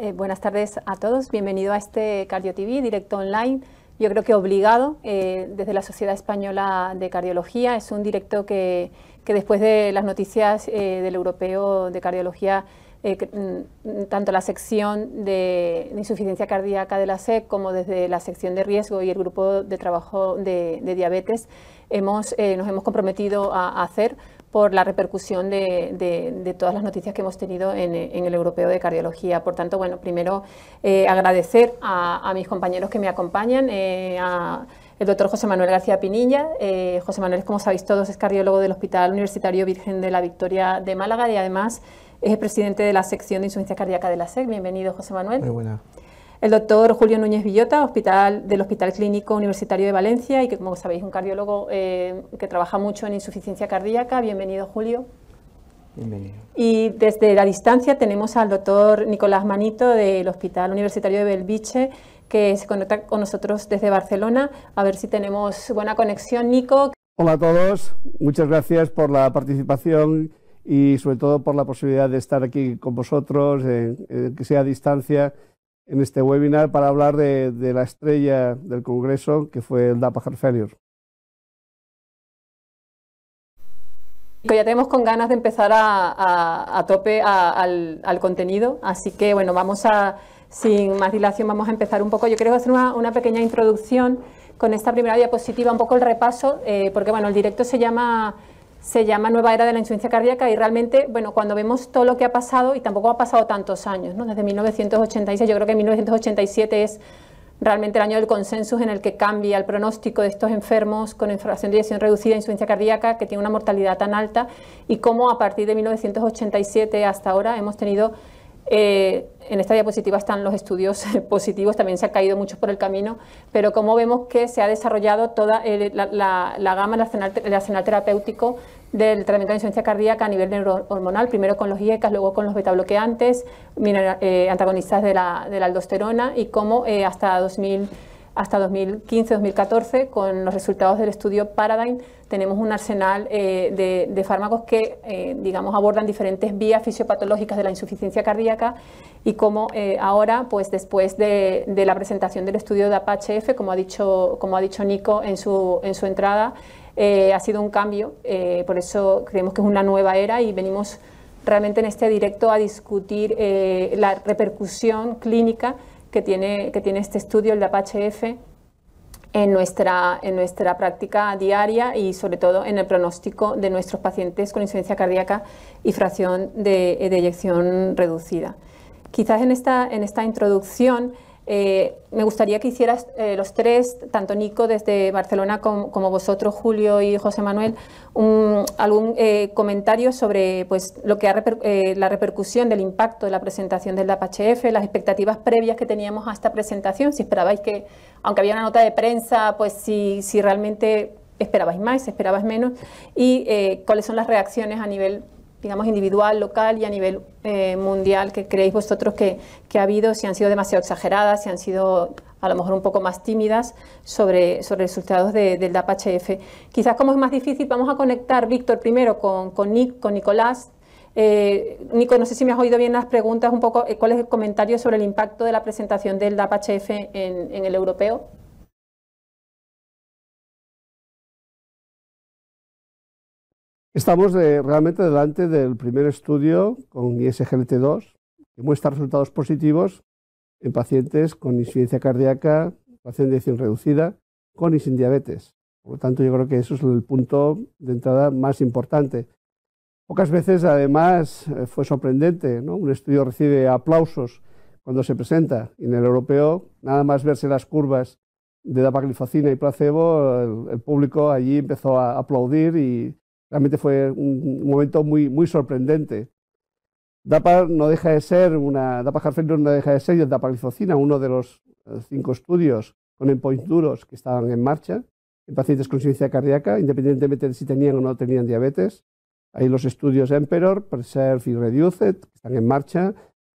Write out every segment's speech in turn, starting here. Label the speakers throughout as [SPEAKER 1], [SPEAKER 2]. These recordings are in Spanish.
[SPEAKER 1] Eh, buenas tardes a todos. Bienvenido a este CardioTV, directo online. Yo creo que obligado eh, desde la Sociedad Española de Cardiología. Es un directo que, después de las noticias eh, del europeo de cardiología, mm, tanto la sección de, insuficiencia cardíaca de la SEC como desde la sección de riesgo y el grupo de trabajo de, diabetes, nos hemos comprometido a hacer por la repercusión de, todas las noticias que hemos tenido en, el Europeo de Cardiología. Por tanto, bueno, primero eh, agradecer a, mis compañeros que me acompañan, eh, a el doctor José Manuel García Pinilla. Eh, José Manuel, como sabéis todos, es cardiólogo del Hospital Universitario Virgen de la Victoria de Málaga y además es el presidente de la sección de insuficiencia cardíaca de la SEC. Bienvenido, José Manuel. Muy buena el doctor Julio Núñez Villota, hospital, del Hospital Clínico Universitario de Valencia y que, como sabéis, es un cardiólogo eh, que trabaja mucho en insuficiencia cardíaca. Bienvenido, Julio. Bienvenido. Y desde la distancia tenemos al doctor Nicolás Manito del Hospital Universitario de Belviche, que se conecta con nosotros desde Barcelona. A ver si tenemos buena conexión, Nico.
[SPEAKER 2] Hola a todos, muchas gracias por la participación y sobre todo por la posibilidad de estar aquí con vosotros, eh, eh, que sea a distancia en este webinar para hablar de, la estrella del Congreso, que fue el DAPA Failure.
[SPEAKER 1] Ya tenemos con ganas de empezar a, tope al, contenido, así que bueno, vamos a, sin más dilación, vamos a empezar un poco. Yo quiero hacer una, pequeña introducción con esta primera diapositiva, un poco el repaso, eh, porque bueno, el directo se llama se llama Nueva Era de la Insuficiencia Cardíaca y realmente, bueno, cuando vemos todo lo que ha pasado, y tampoco ha pasado tantos años, ¿no? Desde 1986, yo creo que 1987 es realmente el año del consenso en el que cambia el pronóstico de estos enfermos con infracción de dirección reducida, insuficiencia cardíaca, que tiene una mortalidad tan alta, y cómo a partir de 1987 hasta ahora hemos tenido, eh, en esta diapositiva están los estudios positivos, también se ha caído mucho por el camino, pero cómo vemos que se ha desarrollado toda la, gama, el el arsenal terapéutico del tratamiento de insuficiencia cardíaca a nivel neurohormonal, primero con los IECAS, luego con los betabloqueantes, eh, antagonistas de la, de la, aldosterona y cómo eh, hasta 2000 hasta 2015-2014, con los resultados del estudio Paradigm, tenemos un arsenal eh, de, fármacos que, digamos, abordan diferentes vías fisiopatológicas de la insuficiencia cardíaca y como ahora, pues después de, la presentación del estudio de F como ha dicho, como ha dicho Nico en su, en su entrada, eh, ha sido un cambio, eh, por eso creemos que es una nueva era y venimos realmente en este directo a discutir eh, la repercusión clínica que tiene, este estudio, el de en nuestra, en nuestra práctica diaria y sobre todo en el pronóstico de nuestros pacientes con insuficiencia cardíaca y fracción de, de eyección reducida. Quizás en esta introducción eh, me gustaría que hicieras eh, los tres, tanto Nico desde Barcelona como, vosotros, Julio y José Manuel, un, algún eh, comentario sobre pues, lo que ha la repercusión del impacto de la presentación del Apache las expectativas previas que teníamos a esta presentación, si esperabais que, aunque había una nota de prensa, pues si, si realmente esperabais más, esperabais menos, y cuáles son las reacciones a nivel digamos, individual, local y a nivel eh, mundial que creéis vosotros que, ha habido, si han sido demasiado exageradas, si han sido a lo mejor un poco más tímidas sobre, sobre resultados del DAPHF. Quizás como es más difícil, vamos a conectar, Víctor, primero con, Nick, con Nicolás. Eh, Nico, no sé si me has oído bien las preguntas, un poco, eh, ¿cuál es el comentario sobre el impacto de la presentación del DAPHF en el europeo?
[SPEAKER 2] Estamos realmente delante del primer estudio con ISGLT2 que muestra resultados positivos en pacientes con insuficiencia cardíaca, pacientes reducida, con y sin diabetes. Por lo tanto, yo creo que eso es el punto de entrada más importante. Pocas veces, además, eh, fue sorprendente. Un estudio recibe aplausos cuando se presenta. en el europeo, nada más verse las curvas de dapagliflozina y placebo, el público allí empezó a aplaudir y Realmente fue un, momento muy, muy sorprendente. DAPA no deja de ser una, DAPA no deja de ser y el DAPA glifocina, uno de los eh, cinco estudios con endpoints duros que estaban en marcha en pacientes con insuficiencia cardíaca, independientemente de si tenían o no tenían diabetes. Hay los estudios Emperor, Preserve y Reduced, que están en marcha.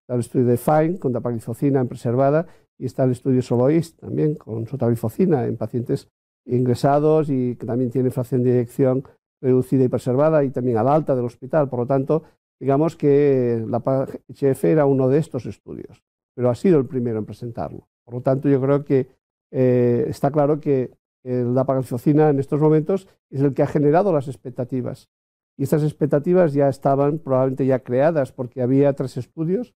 [SPEAKER 2] Está el estudio DEFINE con dapaglifocina en preservada y está el estudio soloist también con sotaglifocina en pacientes ingresados y que también tienen fracción de eyección reducida y preservada y también a la alta del hospital. Por lo tanto, digamos que la PAGHF era uno de estos estudios, pero ha sido el primero en presentarlo. Por lo tanto, yo creo que eh, está claro que la dapagliflozina en estos momentos es el que ha generado las expectativas. Y estas expectativas ya estaban probablemente ya creadas porque había tres estudios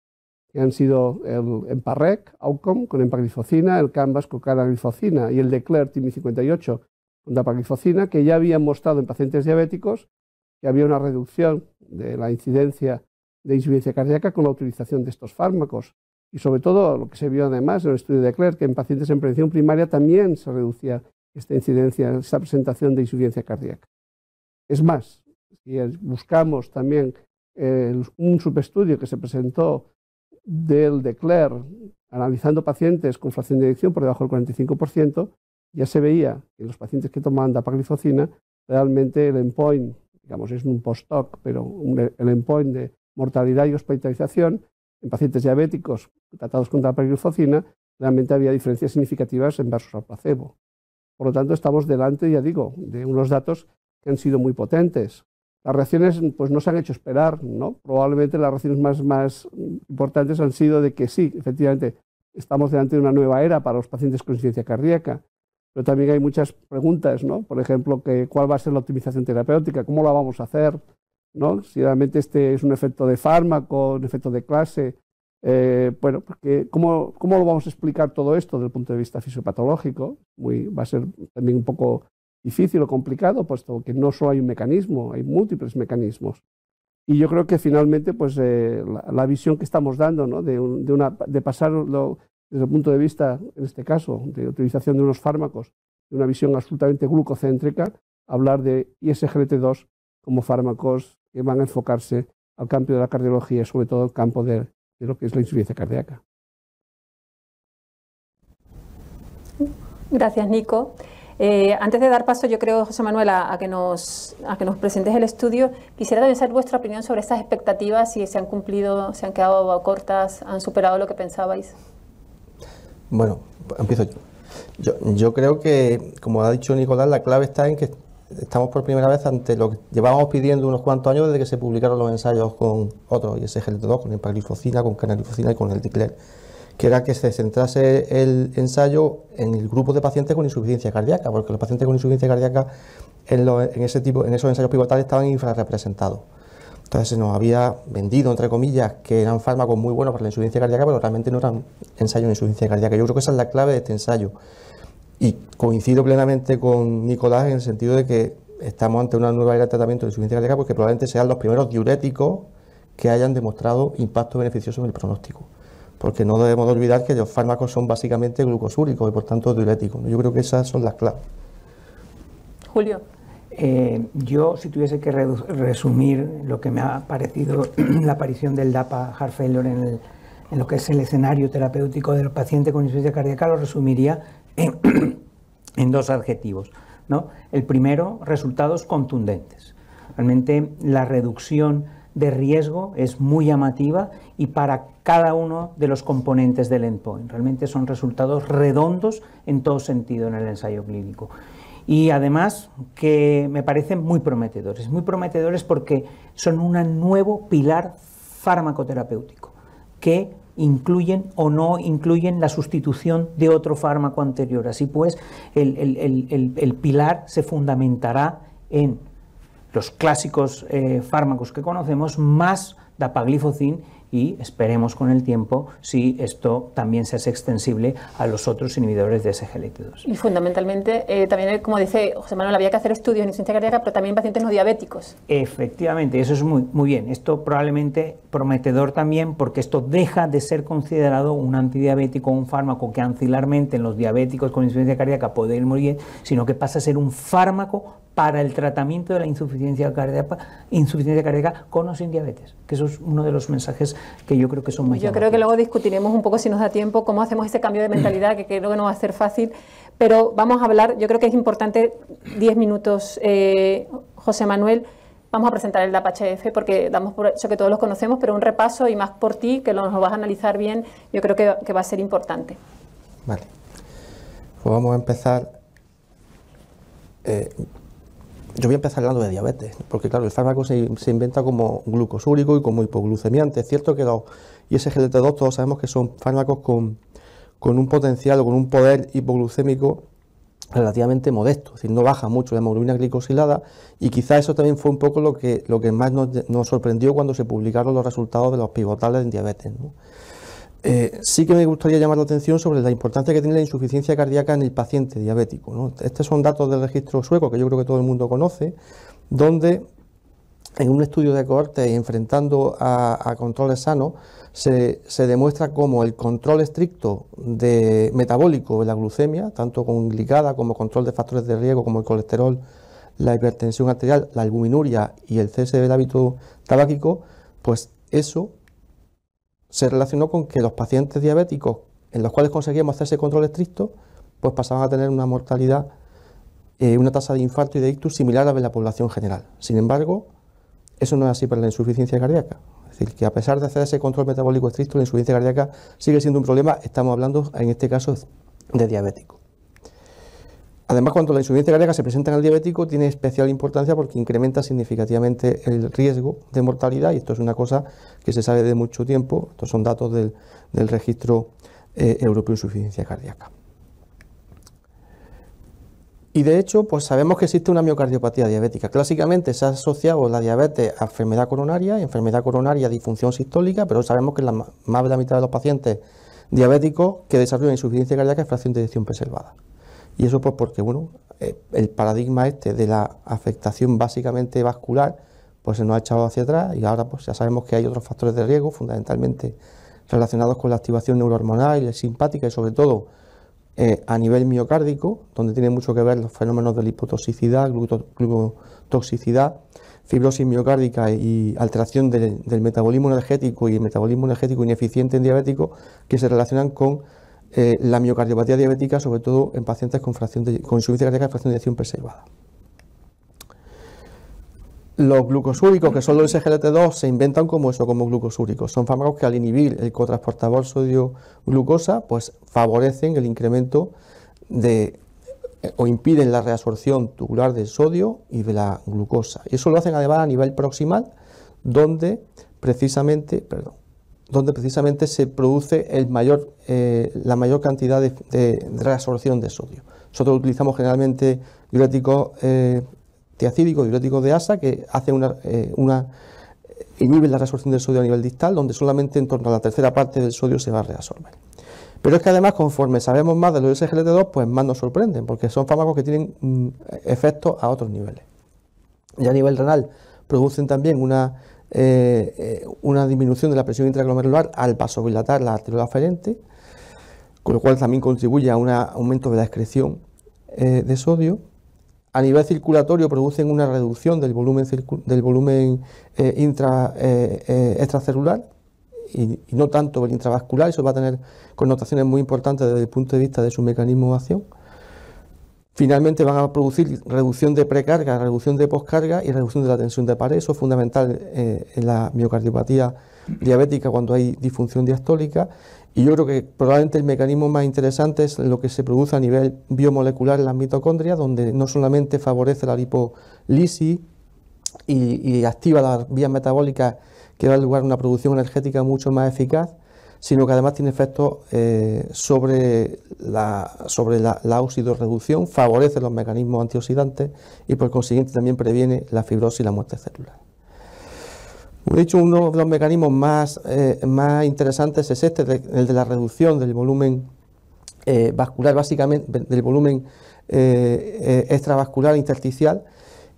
[SPEAKER 2] que han sido el Emparec, AUCOM con empaglifocina, el Canvas con canaglifocina y el DECLARE TIMI58 dapagliflozina, que ya habían mostrado en pacientes diabéticos que había una reducción de la incidencia de insuficiencia cardíaca con la utilización de estos fármacos. Y sobre todo, lo que se vio además en el estudio de Clerc, que en pacientes en prevención primaria también se reducía esta incidencia, esta presentación de insuficiencia cardíaca. Es más, si buscamos también eh, un subestudio que se presentó del de Clerc analizando pacientes con fracción de eyección por debajo del 45%, ya se veía que los pacientes que tomaban dapaglifocina, realmente el endpoint, digamos, es un post-hoc, pero el endpoint de mortalidad y hospitalización en pacientes diabéticos tratados con dapaglifocina, realmente había diferencias significativas en versus al placebo. Por lo tanto, estamos delante, ya digo, de unos datos que han sido muy potentes. Las reacciones pues, no se han hecho esperar, ¿no? Probablemente las reacciones más, más importantes han sido de que sí, efectivamente, estamos delante de una nueva era para los pacientes con insuficiencia cardíaca, pero también hay muchas preguntas, ¿no? Por ejemplo, que, ¿cuál va a ser la optimización terapéutica? ¿Cómo la vamos a hacer? ¿No? Si realmente este es un efecto de fármaco, un efecto de clase. Eh, bueno, porque pues ¿cómo, ¿cómo, lo vamos a explicar todo esto desde el punto de vista fisiopatológico? Muy, va a ser también un poco difícil o complicado, puesto que no solo hay un mecanismo, hay múltiples mecanismos. Y yo creo que finalmente pues, eh, la, visión que estamos dando ¿no? de, una, de pasar lo, desde el punto de vista, en este caso, de utilización de unos fármacos, de una visión absolutamente glucocéntrica, hablar de ISGLT2 como fármacos que van a enfocarse al campo de la cardiología, y sobre todo al campo de, lo que es la insuficiencia cardíaca.
[SPEAKER 1] Gracias, Nico. Eh, antes de dar paso, yo creo, José Manuel, a, que nos, presentes el estudio, quisiera saber vuestra opinión sobre estas expectativas, si se han cumplido, se han quedado cortas, han superado lo que pensabais.
[SPEAKER 3] Bueno, empiezo yo. Yo, creo que, como ha dicho Nicolás, la clave está en que estamos por primera vez ante lo que llevábamos pidiendo unos cuantos años desde que se publicaron los ensayos con otros el 2 con empaglifocina, con canaglifocina y con el DICLER, que era que se centrase el ensayo en el grupo de pacientes con insuficiencia cardíaca, porque los pacientes con insuficiencia cardíaca en, ese en esos ensayos pivotales estaban infrarrepresentados. Entonces se nos había vendido, entre comillas, que eran fármacos muy buenos para la insuficiencia cardíaca, pero realmente no eran ensayos de insuficiencia cardíaca. Yo creo que esa es la clave de este ensayo. Y coincido plenamente con Nicolás en el sentido de que estamos ante una nueva era de tratamiento de insuficiencia cardíaca porque probablemente sean los primeros diuréticos que hayan demostrado impacto beneficioso en el pronóstico. Porque no debemos olvidar que los fármacos son básicamente glucosúricos y por tanto diuréticos. Yo creo que esas son las claves.
[SPEAKER 4] Julio. Eh, yo, si tuviese que resumir lo que me ha parecido la aparición del DAPA heart en, lo que es el escenario terapéutico del paciente con insuficiencia cardíaca, lo resumiría en, dos adjetivos. ¿no? El primero, resultados contundentes. Realmente la reducción de riesgo es muy llamativa y para cada uno de los componentes del endpoint. Realmente son resultados redondos en todo sentido en el ensayo clínico y además que me parecen muy prometedores, muy prometedores porque son un nuevo pilar farmacoterapéutico que incluyen o no incluyen la sustitución de otro fármaco anterior. Así pues, el, pilar se fundamentará en los clásicos eh, fármacos que conocemos más dapaglifocin y esperemos con el tiempo si esto también se hace extensible a los otros inhibidores de SGLT2.
[SPEAKER 1] Y fundamentalmente, eh, también eh, como dice José Manuel, había que hacer estudios en insuficiencia cardíaca, pero también en pacientes no diabéticos.
[SPEAKER 4] Efectivamente, eso es muy, muy bien. Esto probablemente prometedor también porque esto deja de ser considerado un antidiabético, un fármaco que ancilarmente en los diabéticos con insuficiencia cardíaca puede ir muy sino que pasa a ser un fármaco para el tratamiento de la insuficiencia cardíaca, insuficiencia cardíaca con o sin diabetes, que eso es uno de los mensajes que yo creo que son más. Yo creo
[SPEAKER 1] que luego discutiremos un poco si nos da tiempo cómo hacemos ese cambio de mentalidad que creo que no va a ser fácil, pero vamos a hablar. Yo creo que es importante 10 minutos, eh, José Manuel. Vamos a presentar el DAPHF, porque damos por hecho que todos los conocemos, pero un repaso y más por ti, que lo, vas a analizar bien, yo creo que, va a ser importante. Vale.
[SPEAKER 4] Pues
[SPEAKER 3] vamos a empezar eh, yo voy a empezar hablando de diabetes, porque claro, el fármaco se, inventa como glucosúrico y como hipoglucemiante. Es cierto que los ISGLT2 todos sabemos que son fármacos con, un potencial o con un poder hipoglucémico relativamente modesto, es decir, no baja mucho la hemoglobina glicosilada y quizá eso también fue un poco lo que, lo que más nos, sorprendió cuando se publicaron los resultados de los pivotales en diabetes. Eh, sí que me gustaría llamar la atención sobre la importancia que tiene la insuficiencia cardíaca en el paciente diabético. Estos son datos del registro sueco que yo creo que todo el mundo conoce, donde en un estudio de cohorte y enfrentando a, controles sanos, se, demuestra cómo el control estricto de metabólico de la glucemia, tanto con glicada como control de factores de riesgo como el colesterol, la hipertensión arterial, la albuminuria y el cese del hábito tabáquico, pues eso se relacionó con que los pacientes diabéticos en los cuales conseguíamos hacer ese control estricto, pues pasaban a tener una mortalidad, eh, una tasa de infarto y de ictus similar a la de la población general. Sin embargo, eso no es así para la insuficiencia cardíaca. Es decir, que a pesar de hacer ese control metabólico estricto, la insuficiencia cardíaca sigue siendo un problema. Estamos hablando, en este caso, de diabéticos. Además, cuando la insuficiencia cardíaca se presenta en el diabético, tiene especial importancia porque incrementa significativamente el riesgo de mortalidad, y esto es una cosa que se sabe de mucho tiempo, estos son datos del, registro eh, europeo de insuficiencia cardíaca. Y de hecho, pues sabemos que existe una miocardiopatía diabética. Clásicamente se ha asociado la diabetes a enfermedad coronaria, enfermedad coronaria a disfunción sistólica, pero sabemos que la, más de la mitad de los pacientes diabéticos que desarrollan insuficiencia cardíaca es fracción de edición preservada. Y eso pues porque, bueno, eh, el paradigma este de la afectación básicamente vascular, pues se nos ha echado hacia atrás y ahora pues ya sabemos que hay otros factores de riesgo, fundamentalmente relacionados con la activación neurohormonal y simpática y sobre todo eh, a nivel miocárdico, donde tiene mucho que ver los fenómenos de lipotoxicidad, glucotoxicidad, fibrosis miocárdica y alteración del, del metabolismo energético y el metabolismo energético ineficiente en diabético que se relacionan con eh, la miocardiopatía diabética, sobre todo en pacientes con, fracción insuficiencia cardíaca de fracción de acción preservada. Los glucosúricos, que son los SGLT2, se inventan como eso, como glucosúricos. Son fármacos que al inhibir el cotransportador sodio-glucosa, pues favorecen el incremento de eh, o impiden la reabsorción tubular del sodio y de la glucosa. Y eso lo hacen además a nivel proximal, donde precisamente, perdón, donde precisamente se produce el mayor, eh, la mayor cantidad de, reabsorción de sodio. Nosotros utilizamos generalmente diuréticos eh, diuréticos de asa, que hace una, eh, una eh, inhiben la reabsorción del sodio a nivel distal, donde solamente en torno a la tercera parte del sodio se va a reabsorber. Pero es que además, conforme sabemos más de los SGLT2, pues más nos sorprenden, porque son fármacos que tienen mm, efectos a otros niveles. Y a nivel renal producen también una eh, eh, una disminución de la presión intraglomerular al paso dilatar la arteriola aferente, con lo cual también contribuye a un aumento de la excreción eh, de sodio. A nivel circulatorio producen una reducción del volumen, del volumen intra, extracelular y, y, no tanto del intravascular, eso va a tener connotaciones muy importantes desde el punto de vista de su mecanismo de acción Finalmente van a producir reducción de precarga, reducción de poscarga y reducción de la tensión de pared. Eso es fundamental eh, en la miocardiopatía diabética cuando hay disfunción diastólica. Y yo creo que probablemente el mecanismo más interesante es lo que se produce a nivel biomolecular en las mitocondrias, donde no solamente favorece la lipolisis y, y activa las vías metabólicas que da lugar a una producción energética mucho más eficaz, sino que además tiene efectos eh, sobre, la, sobre la, favorece los mecanismos antioxidantes y por consiguiente también previene la fibrosis y la muerte celular. De hecho, uno de los mecanismos más, eh, interesantes es este, el de la reducción del volumen eh, vascular, básicamente del volumen extravascular intersticial,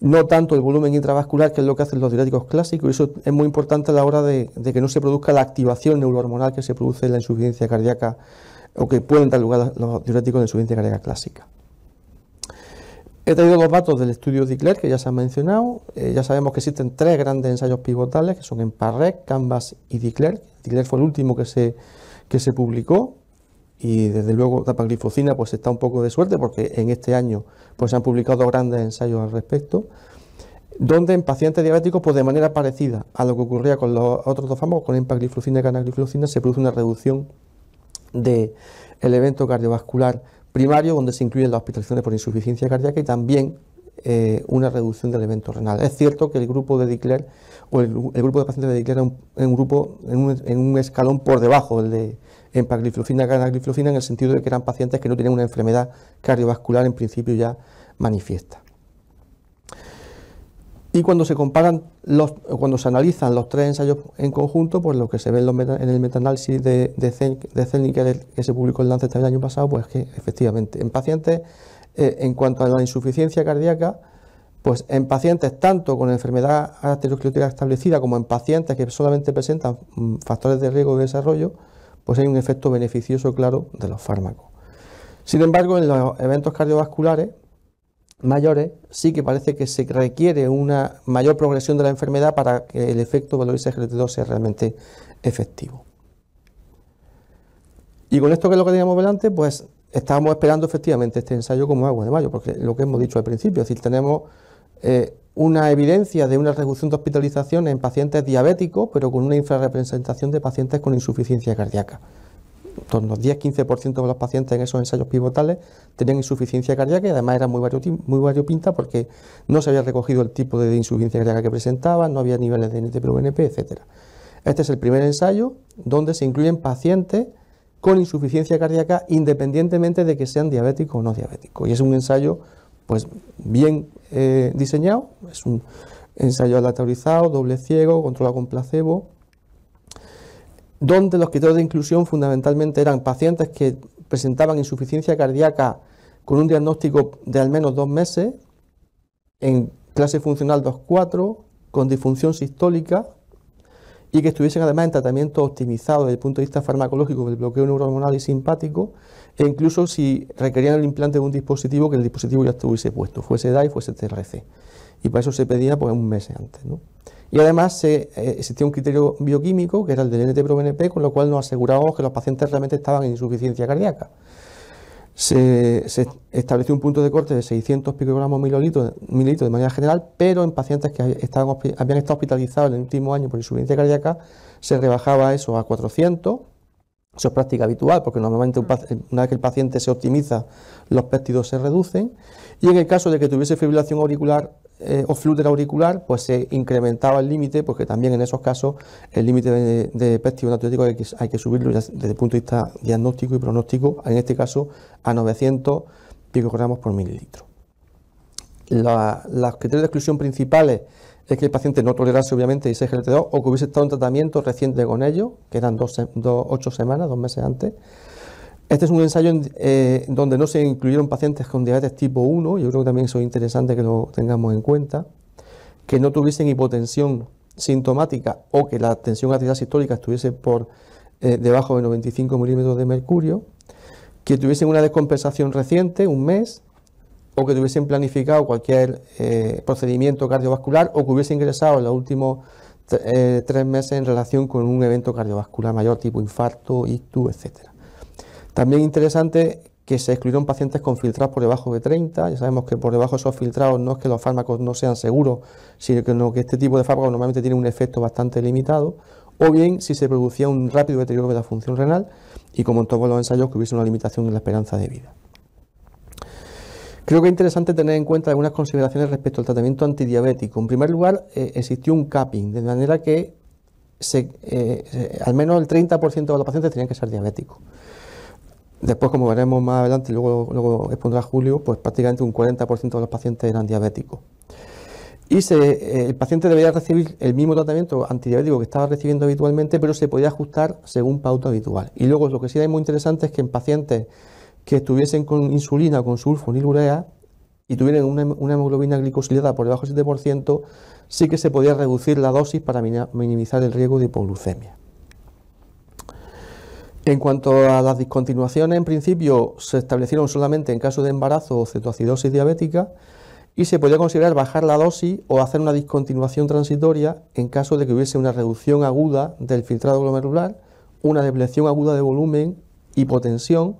[SPEAKER 3] no tanto el volumen intravascular, que es lo que hacen los diuréticos clásicos, y eso es muy importante a la hora de, que no se produzca la activación neurohormonal que se produce en la insuficiencia cardíaca o que pueden dar lugar a los diuréticos de insuficiencia cardíaca clásica. He traído los datos del estudio Dicler, que ya se han mencionado. Eh, ya sabemos que existen tres grandes ensayos pivotales, que son en Parrec, Canvas y Dicler. Dicler fue el último que se, que se publicó, y desde luego dapaglifosina pues está un poco de suerte porque en este año pues se han publicado grandes ensayos al respecto donde en pacientes diabéticos pues de manera parecida a lo que ocurría con los otros dos famosos... con empagliflozina y canagliflozina se produce una reducción ...de el evento cardiovascular primario donde se incluyen las hospitalizaciones por insuficiencia cardíaca y también eh, una reducción del evento renal. Es cierto que el grupo de Dicler o el, grupo de pacientes de Dicler es un, grupo en un, en un escalón por debajo del de en paragliflucina, en el sentido de que eran pacientes que no tenían una enfermedad cardiovascular en principio ya manifiesta. Y cuando se comparan, los, cuando se analizan los tres ensayos en conjunto, pues lo que se ve en, el metaanálisis de, de, que, se publicó el Lancet el año pasado, pues que efectivamente en pacientes, eh, en cuanto a la insuficiencia cardíaca, pues en pacientes tanto con enfermedad arteriosclerótica establecida como en pacientes que solamente presentan mm, factores de riesgo de desarrollo, pues hay un efecto beneficioso claro de los fármacos. Sin embargo, en los eventos cardiovasculares mayores sí que parece que se requiere una mayor progresión de la enfermedad para que el efecto valoriza GLT2 sea realmente efectivo. Y con esto que es lo que teníamos delante, pues estábamos esperando efectivamente este ensayo como agua de mayo, porque lo que hemos dicho al principio, es decir, tenemos eh, una evidencia de una reducción de hospitalización en pacientes diabéticos, pero con una infrarrepresentación de pacientes con insuficiencia cardíaca. En torno 10-15% de los pacientes en esos ensayos pivotales tenían insuficiencia cardíaca y además era muy, variopinta porque no se había recogido el tipo de insuficiencia cardíaca que presentaban, no había niveles de NT-proBNP, etc. Este es el primer ensayo donde se incluyen pacientes con insuficiencia cardíaca independientemente de que sean diabéticos o no diabéticos. Y es un ensayo pues bien eh, diseñado, es un ensayo aleatorizado, doble ciego, controlado con placebo, donde los criterios de inclusión fundamentalmente eran pacientes que presentaban insuficiencia cardíaca con un diagnóstico de al menos dos meses, en clase funcional 2-4, con disfunción sistólica, y que estuviesen además en tratamiento optimizado desde el punto de vista farmacológico del bloqueo neurohormonal y simpático, e incluso si requerían el implante de un dispositivo que el dispositivo ya estuviese puesto, fuese DAI, fuese TRC. Y para eso se pedía pues, un mes antes. Y además eh, existía un criterio bioquímico, que era el del NT-proBNP, con lo cual nos asegurábamos que los pacientes realmente estaban en insuficiencia cardíaca. Se, estableció un punto de corte de 600 picogramos mililitros, de manera general, pero en pacientes que habían estado hospitalizados en el último año por insuficiencia cardíaca, se rebajaba eso a 400. Eso es práctica habitual, porque normalmente una vez que el paciente se optimiza, los péptidos se reducen. Y en el caso de que tuviese fibrilación auricular, eh, o flúter auricular, pues se incrementaba el límite, porque también en esos casos el límite de, de péptido hay que, subirlo desde el punto de vista diagnóstico y pronóstico, en este caso a 900 picogramos por mililitro. los criterios de exclusión principales es que el paciente no tolerase obviamente ese GLT2 o que hubiese estado en tratamiento reciente con ello, que eran 8 semanas, dos meses antes, este es un ensayo eh, donde no se incluyeron pacientes con diabetes tipo 1, yo creo que también eso es interesante que lo tengamos en cuenta, que no tuviesen hipotensión sintomática o que la tensión arterial sistólica estuviese por eh, debajo de 95 milímetros de mercurio, que tuviesen una descompensación reciente, un mes, o que tuviesen planificado cualquier eh, procedimiento cardiovascular o que hubiese ingresado en los últimos tres meses en relación con un evento cardiovascular mayor tipo infarto, ictus, etcétera. También interesante que se excluyeron pacientes con filtrados por debajo de 30, ya sabemos que por debajo de esos filtrados no es que los fármacos no sean seguros, sino que este tipo de fármacos normalmente tiene un efecto bastante limitado, o bien si se producía un rápido deterioro de la función renal y como en todos los ensayos que hubiese una limitación en la esperanza de vida. Creo que es interesante tener en cuenta algunas consideraciones respecto al tratamiento antidiabético. En primer lugar, eh, existió un capping, de manera que eh, al menos el 30% de los pacientes tenían que ser diabéticos. Después, como veremos más adelante, luego, luego expondrá Julio, pues prácticamente un 40% de los pacientes eran diabéticos. Y eh, el paciente debería recibir el mismo tratamiento antidiabético que estaba recibiendo habitualmente, pero se podía ajustar según pauta habitual. Y luego, lo que sí es muy interesante es que en pacientes que estuviesen con insulina o con sulfonilurea y tuvieran una, una hemoglobina glicosilada por debajo del 7%, sí que se podía reducir la dosis para minimizar el riesgo de hipoglucemia. En cuanto a las discontinuaciones, en principio se establecieron solamente en caso de embarazo o cetoacidosis diabética y se podía considerar bajar la dosis o hacer una discontinuación transitoria en caso de que hubiese una reducción aguda del filtrado glomerular, una depleción aguda de volumen, hipotensión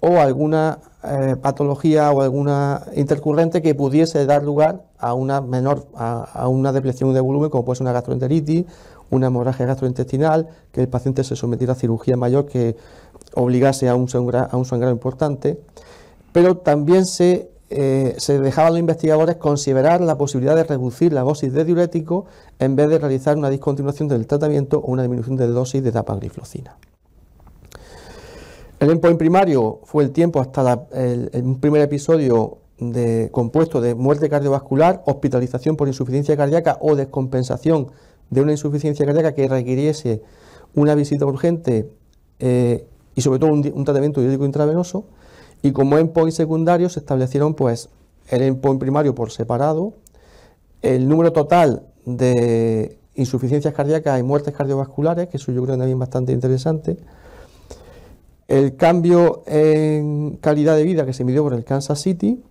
[SPEAKER 3] o alguna eh, patología o alguna intercurrente que pudiese dar lugar a una menor a una depleción de volumen como puede ser una gastroenteritis una hemorragia gastrointestinal, que el paciente se sometiera a cirugía mayor que obligase a un sangrado, importante, pero también se, eh, dejaba a los investigadores considerar la posibilidad de reducir la dosis de diurético en vez de realizar una discontinuación del tratamiento o una disminución de dosis de dapagliflozina. El endpoint primario fue el tiempo hasta el, primer episodio de, compuesto de muerte cardiovascular, hospitalización por insuficiencia cardíaca o descompensación de una insuficiencia cardíaca que requiriese una visita urgente eh, y sobre todo un, tratamiento diurético intravenoso y como endpoint secundario se establecieron pues el en primario por separado, el número total de insuficiencias cardíacas y muertes cardiovasculares, que eso yo creo también bastante interesante, el cambio en calidad de vida que se midió por el Kansas City,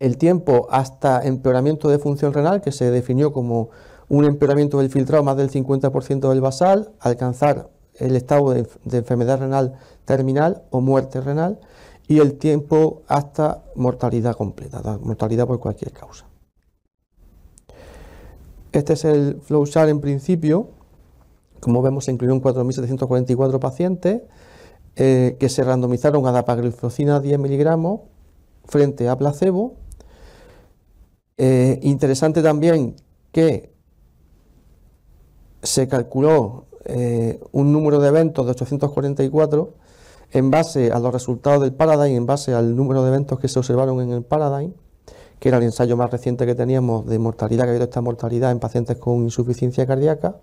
[SPEAKER 3] el tiempo hasta empeoramiento de función renal que se definió como un empeoramiento del filtrado más del 50% del basal, alcanzar el estado de, enfermedad renal terminal o muerte renal y el tiempo hasta mortalidad completa, mortalidad por cualquier causa. Este es el flowchart en principio. Como vemos, se incluyeron 4.744 pacientes eh, que se randomizaron a dapagliflozina 10 miligramos frente a placebo. Eh, interesante también que se calculó eh, un número de eventos de 844 en base a los resultados del Paradigm, en base al número de eventos que se observaron en el Paradigm, que era el ensayo más reciente que teníamos de mortalidad, que había esta mortalidad en pacientes con insuficiencia cardíaca,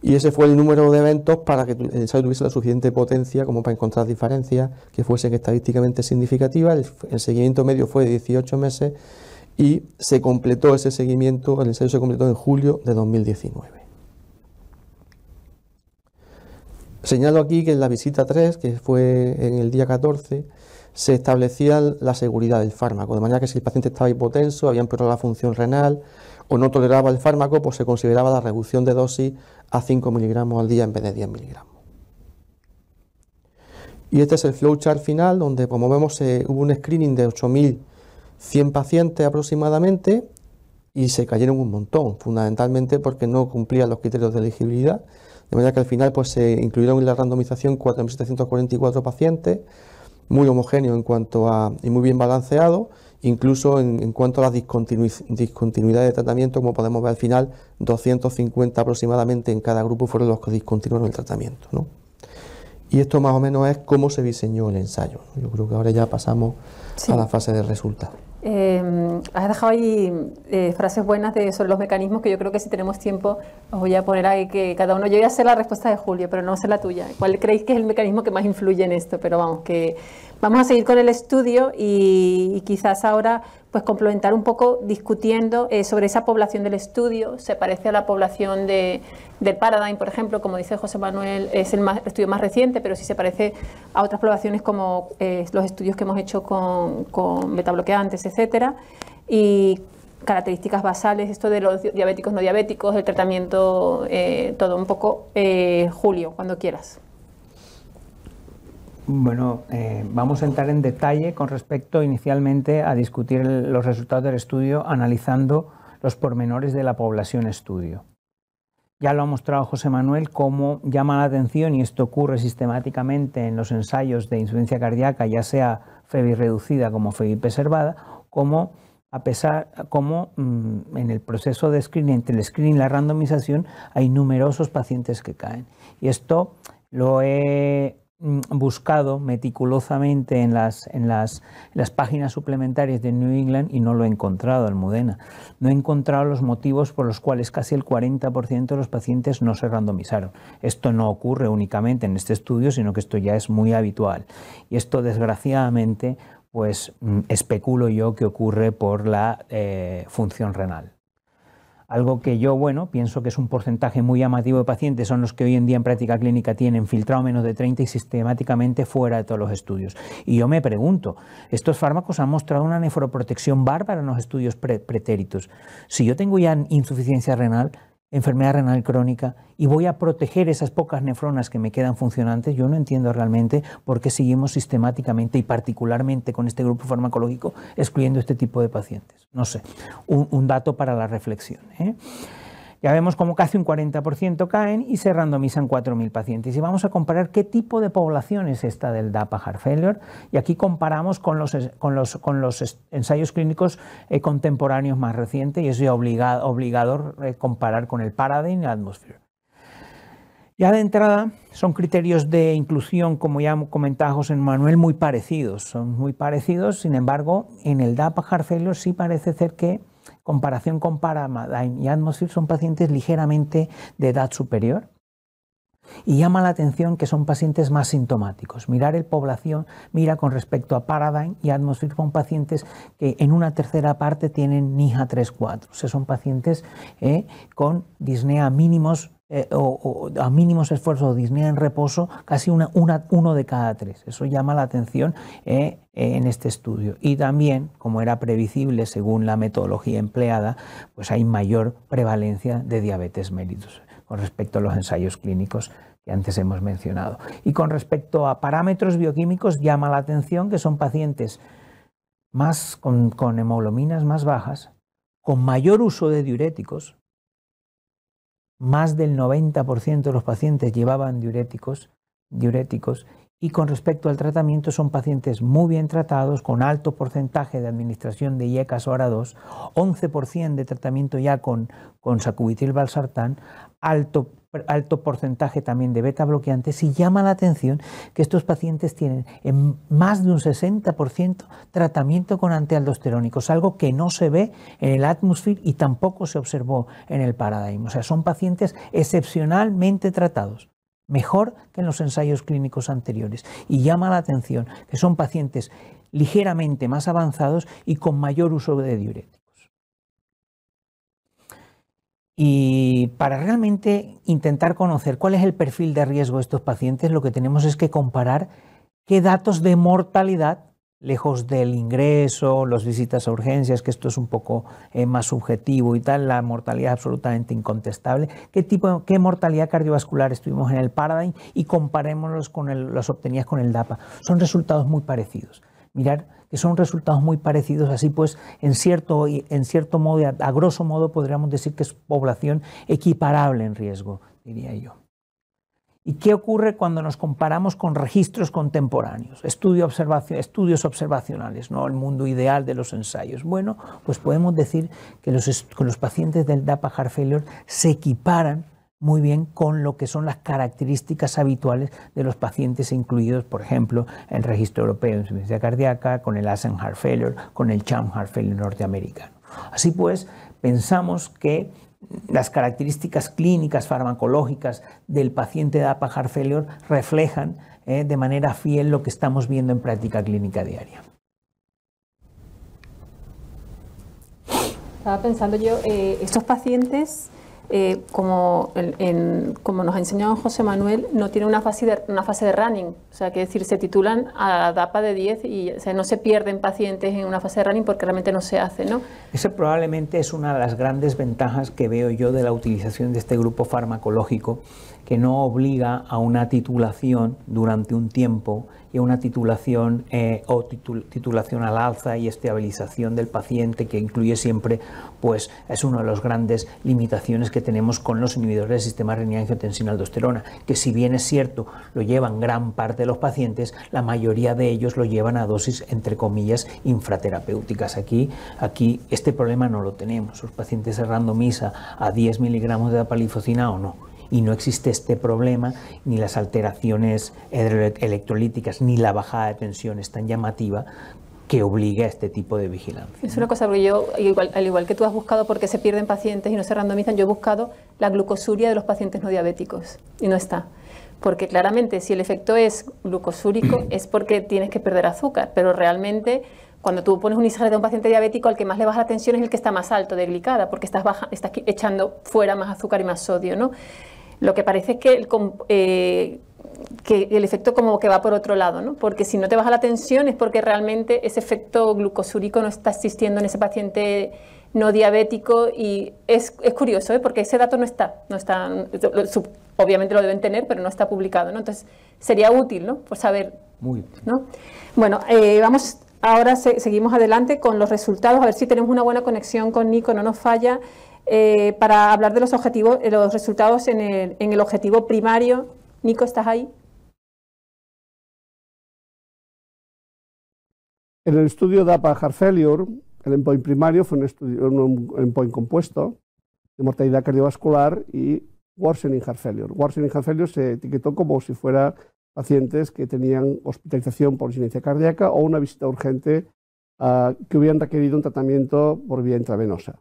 [SPEAKER 3] y ese fue el número de eventos para que el ensayo tuviese la suficiente potencia como para encontrar diferencias que fuesen estadísticamente significativas. el seguimiento medio fue de 18 meses y se completó ese seguimiento, el ensayo se completó en julio de 2019. Señalo aquí que en la visita 3, que fue en el día 14, se establecía la seguridad del fármaco, de manera que si el paciente estaba hipotenso, había empeorado la función renal o no toleraba el fármaco, pues se consideraba la reducción de dosis a 5 miligramos al día en vez de 10 miligramos. Y este es el flowchart final, donde como vemos hubo un screening de 8.100 pacientes aproximadamente y se cayeron un montón, fundamentalmente porque no cumplían los criterios de elegibilidad de manera que al final pues, se incluyeron en la randomización 4.744 pacientes, muy homogéneo en cuanto a, y muy bien balanceado, incluso en, cuanto a la discontinuidad de tratamiento, como podemos ver al final, 250 aproximadamente en cada grupo fueron los que discontinuaron el tratamiento. Y esto más o menos es cómo se diseñó el ensayo. Yo creo que ahora ya pasamos a la fase de resultados.
[SPEAKER 1] Em, has dejado ahí eh, frases buenas de, sobre los mecanismos que yo creo que si tenemos tiempo os voy a poner ahí que cada uno. Yo voy a hacer la respuesta de Julio, pero no sé la tuya. ¿Cuál creéis que es el mecanismo que más influye en esto? Pero vamos, que Vamos a seguir con el estudio y, quizás ahora pues complementar un poco discutiendo eh, sobre esa población del estudio. Se parece a la población de, Paradigm, por ejemplo, como dice José Manuel, es el, estudio más reciente, pero sí se parece a otras poblaciones como eh, los estudios que hemos hecho con, con metabloqueantes, etcétera. Y características basales, esto de los diabéticos no diabéticos, el tratamiento, eh, todo un poco. Julio, cuando quieras.
[SPEAKER 4] Bueno, eh, vamos a entrar en detalle con respecto inicialmente a discutir los resultados del estudio analizando los pormenores de la población estudio. Ya lo ha mostrado José Manuel cómo llama la atención, y esto ocurre sistemáticamente en los ensayos de insuficiencia cardíaca, ya sea FEBI reducida como FEBI preservada, cómo a pesar como mm, en el proceso de screening, entre el screening la randomización, hay numerosos pacientes que caen. Y esto lo he Mm, buscado meticulosamente en las, en las, páginas suplementarias de New England y no lo he encontrado, Almudena. No he encontrado los motivos por los cuales casi el 40% de los pacientes no se randomizaron. Esto no ocurre únicamente en este estudio, sino que esto ya es muy habitual. Y esto, desgraciadamente, pues mm, especulo yo que ocurre por la eh, función renal algo que yo, bueno, pienso que es un porcentaje muy llamativo de pacientes, son los que hoy en día en práctica clínica tienen filtrado menos de 30 y sistemáticamente fuera de todos los estudios. Y yo me pregunto, estos fármacos han mostrado una nefroprotección bárbara en los estudios pretéritos. Si yo tengo ya insuficiencia renal, enfermedad renal crónica y voy a proteger esas pocas nefronas que me quedan funcionantes, yo no entiendo realmente por qué seguimos sistemáticamente y particularmente con este grupo farmacológico excluyendo este tipo de pacientes. No sé, un, dato para la reflexión. ¿eh? Ya vemos como casi un 40% caen y se randomizan 4.000 pacientes. Y vamos a comparar qué tipo de población es esta del DAPA heart failure. Y aquí comparamos con los, con los, ensayos clínicos eh, contemporáneos más recientes y es obligatorio obligador eh, comparar con el Paradigm y Atmosphere. Ya de entrada son criterios de inclusión, como ya comentaba José Manuel, muy parecidos. Son muy parecidos, sin embargo, en el DAPA heart failure sí parece ser que comparación con Paradigm y Atmosphere, son pacientes ligeramente de edad superior. Y llama la atención que son pacientes más sintomáticos. Mirar el población, mira con respecto a Paradigm y Atmosphere, son pacientes que en una tercera parte tienen NIHA 3-4. O sea, son pacientes eh, con disnea mínimos eh, o, a mínimos esfuerzos disnea en reposo, casi uno de cada tres. Eso llama la atención eh, en este estudio. Y también, como era previsible según la metodología empleada, pues hay mayor prevalencia de diabetes mellitus con respecto a los ensayos clínicos que antes hemos mencionado. Y con respecto a parámetros bioquímicos, llama la atención que son pacientes más con, con hemoglobinas más bajas, con mayor uso de diuréticos, más del 90% de los pacientes llevaban diuréticos, diuréticos y con respecto al tratamiento son pacientes muy bien tratados con alto porcentaje de administración de IECAS o ARA2, 11% de tratamiento ya con, con sacubitril valsartán, alto alto porcentaje también de beta bloqueantes y llama la atención que estos pacientes tienen en más de un 60% tratamiento con antialdosterónicos, algo que no se ve en el Atmosphere y tampoco se observó en el paradigma O sea, son pacientes excepcionalmente tratados mejor que en los ensayos clínicos anteriores. Y llama la atención que son pacientes ligeramente más avanzados y con mayor uso de diuréticos y para realmente intentar conocer cuál es el perfil de riesgo de estos pacientes, lo que tenemos es que comparar qué datos de mortalidad, lejos del ingreso, las visitas a urgencias, que esto es un poco eh, más subjetivo y tal, la mortalidad absolutamente incontestable, qué tipo, qué mortalidad cardiovascular estuvimos en el Paradigm y comparémoslos con el, los obtenidos con el DAPA. Son resultados muy parecidos. Mirar que son resultados muy parecidos. Así pues, en cierto, en cierto modo, a, grosso modo, podríamos decir que es población equiparable en riesgo, diría yo. ¿Y qué ocurre cuando nos comparamos con registros contemporáneos, observación, estudios observacionales, ¿no? el mundo ideal de los ensayos? Bueno, pues podemos decir que los, que los pacientes del DAPA-Heart failure se equiparan muy bien con lo que son las características habituales de los pacientes incluidos, por ejemplo, en el registro europeo de insuficiencia cardíaca, con el Asen Heart Failure, con el Cham Heart Failure norteamericano. Así pues, pensamos que las características clínicas farmacológicas del paciente de APA Heart Failure reflejan eh, de manera fiel lo que estamos viendo en práctica clínica diaria.
[SPEAKER 1] Estaba pensando yo, eh, estos pacientes eh, como, como nos ha enseñado José Manuel, no tiene una fase de, una fase de running, o sea, que decir, se titulan a la DAPA de 10 y no se pierden pacientes en una fase de running porque realmente no se hace, ¿no?
[SPEAKER 4] Ese probablemente es una de las grandes ventajas que veo yo de la utilización de este grupo farmacológico, que no obliga a una titulación durante un tiempo y una titulación eh, o titulación al alza y estabilización del paciente que incluye siempre, pues es una de las grandes limitaciones que tenemos con los inhibidores del sistema renina-angiotensina-aldosterona, que si bien es cierto lo llevan gran parte de los pacientes, la mayoría de ellos lo llevan a dosis entre comillas infraterapéuticas. Aquí, aquí este problema no lo tenemos. Los pacientes cerrando misa a 10 miligramos de apalifocina o no y no existe este problema, ni las alteraciones electrolíticas, ni la bajada de tensión es tan llamativa que obliga a este tipo de vigilancia.
[SPEAKER 1] Es una cosa, porque yo, igual, al igual que tú has buscado por qué se pierden pacientes y no se randomizan, yo he buscado la glucosuria de los pacientes no diabéticos y no está. Porque claramente, si el efecto es glucosúrico, es porque tienes que perder azúcar, pero realmente cuando tú pones un ICR de un paciente diabético, al que más le baja la tensión es el que está más alto de glicada, porque estás, estás echando fuera más azúcar y más sodio, ¿no? Lo que parece es que el, eh, que el efecto como que va por otro lado, ¿no? porque si no te baja la tensión es porque realmente ese efecto glucosúrico no está existiendo en ese paciente no diabético y es, curioso, ¿eh? porque ese dato no está, no está obviamente lo deben tener, pero no está publicado, ¿no? entonces sería útil ¿no? por saber. Muy útil. ¿no? Bueno, eh, vamos ahora seguimos adelante con los resultados, a ver si tenemos una buena conexión con Nico, no nos falla. Eh, para hablar de los objetivos, eh, los resultados en el, objetivo primario. Nico, ¿estás ahí?
[SPEAKER 2] En el estudio dapa heart Failure, el endpoint primario fue un, estudio, endpoint compuesto de mortalidad cardiovascular y worsening heart failure. Worsening heart failure se etiquetó como si fuera pacientes que tenían hospitalización por insuficiencia cardíaca o una visita urgente ah, que hubieran requerido un tratamiento por vía intravenosa.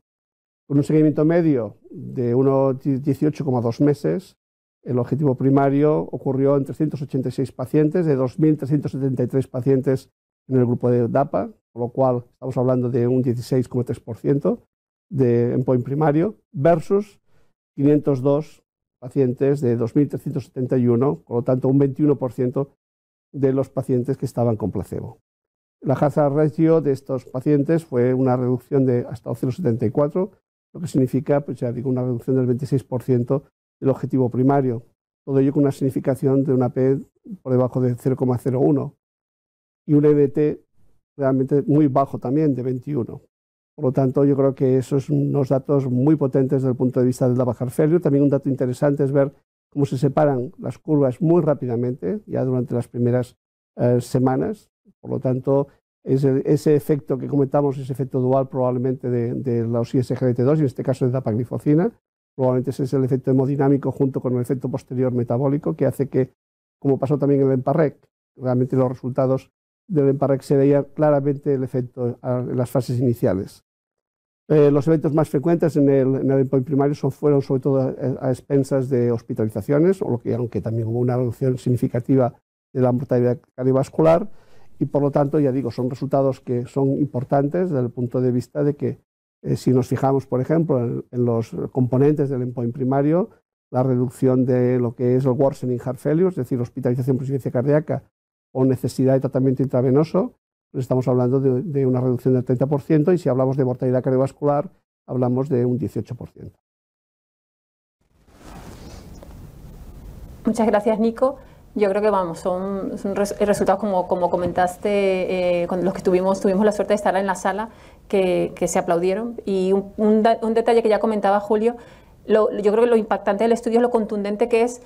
[SPEAKER 2] Con un seguimiento medio de unos 18,2 meses, el objetivo primario ocurrió en 386 pacientes, de 2.373 pacientes en el grupo de DAPA, con lo cual estamos hablando de un 16,3% de endpoint primario, versus 502 pacientes de 2.371, por lo tanto un 21% de los pacientes que estaban con placebo. La hazard ratio de estos pacientes fue una reducción de hasta 0,74 lo que significa, pues ya digo, una reducción del 26% del objetivo primario. Todo ello con una significación de una P por debajo de 0,01 y un EBT realmente muy bajo también, de 21. Por lo tanto, yo creo que esos son unos datos muy potentes desde el punto de vista del Lavajar Failure. También un dato interesante es ver cómo se separan las curvas muy rápidamente, ya durante las primeras eh, semanas. Por lo tanto, ese, ese efecto que comentamos, ese efecto dual probablemente de, la osi 2 2 en este caso de Zapaglifocina. probablemente ese es el efecto hemodinámico junto con el efecto posterior metabólico que hace que, como pasó también en el emparec realmente los resultados del emparec se veía claramente el efecto en las fases iniciales. Eh, los eventos más frecuentes en el, en primario son, fueron sobre todo a, a, expensas de hospitalizaciones, o lo que, aunque también hubo una reducción significativa de la mortalidad cardiovascular, y por lo tanto, ya digo, son resultados que son importantes desde el punto de vista de que eh, si nos fijamos, por ejemplo, en, los componentes del endpoint primario, la reducción de lo que es el worsening heart failure, es decir, hospitalización por insuficiencia cardíaca o necesidad de tratamiento intravenoso, pues estamos hablando de, una reducción del 30% y si hablamos de mortalidad cardiovascular, hablamos de un 18%.
[SPEAKER 1] Muchas gracias, Nico. Yo creo que vamos, son, eh, resultados como, como comentaste, eh, con los que tuvimos, tuvimos la suerte de estar en la sala, que, se aplaudieron. Y un, detalle que ya comentaba Julio, yo creo que lo impactante del estudio es lo contundente que es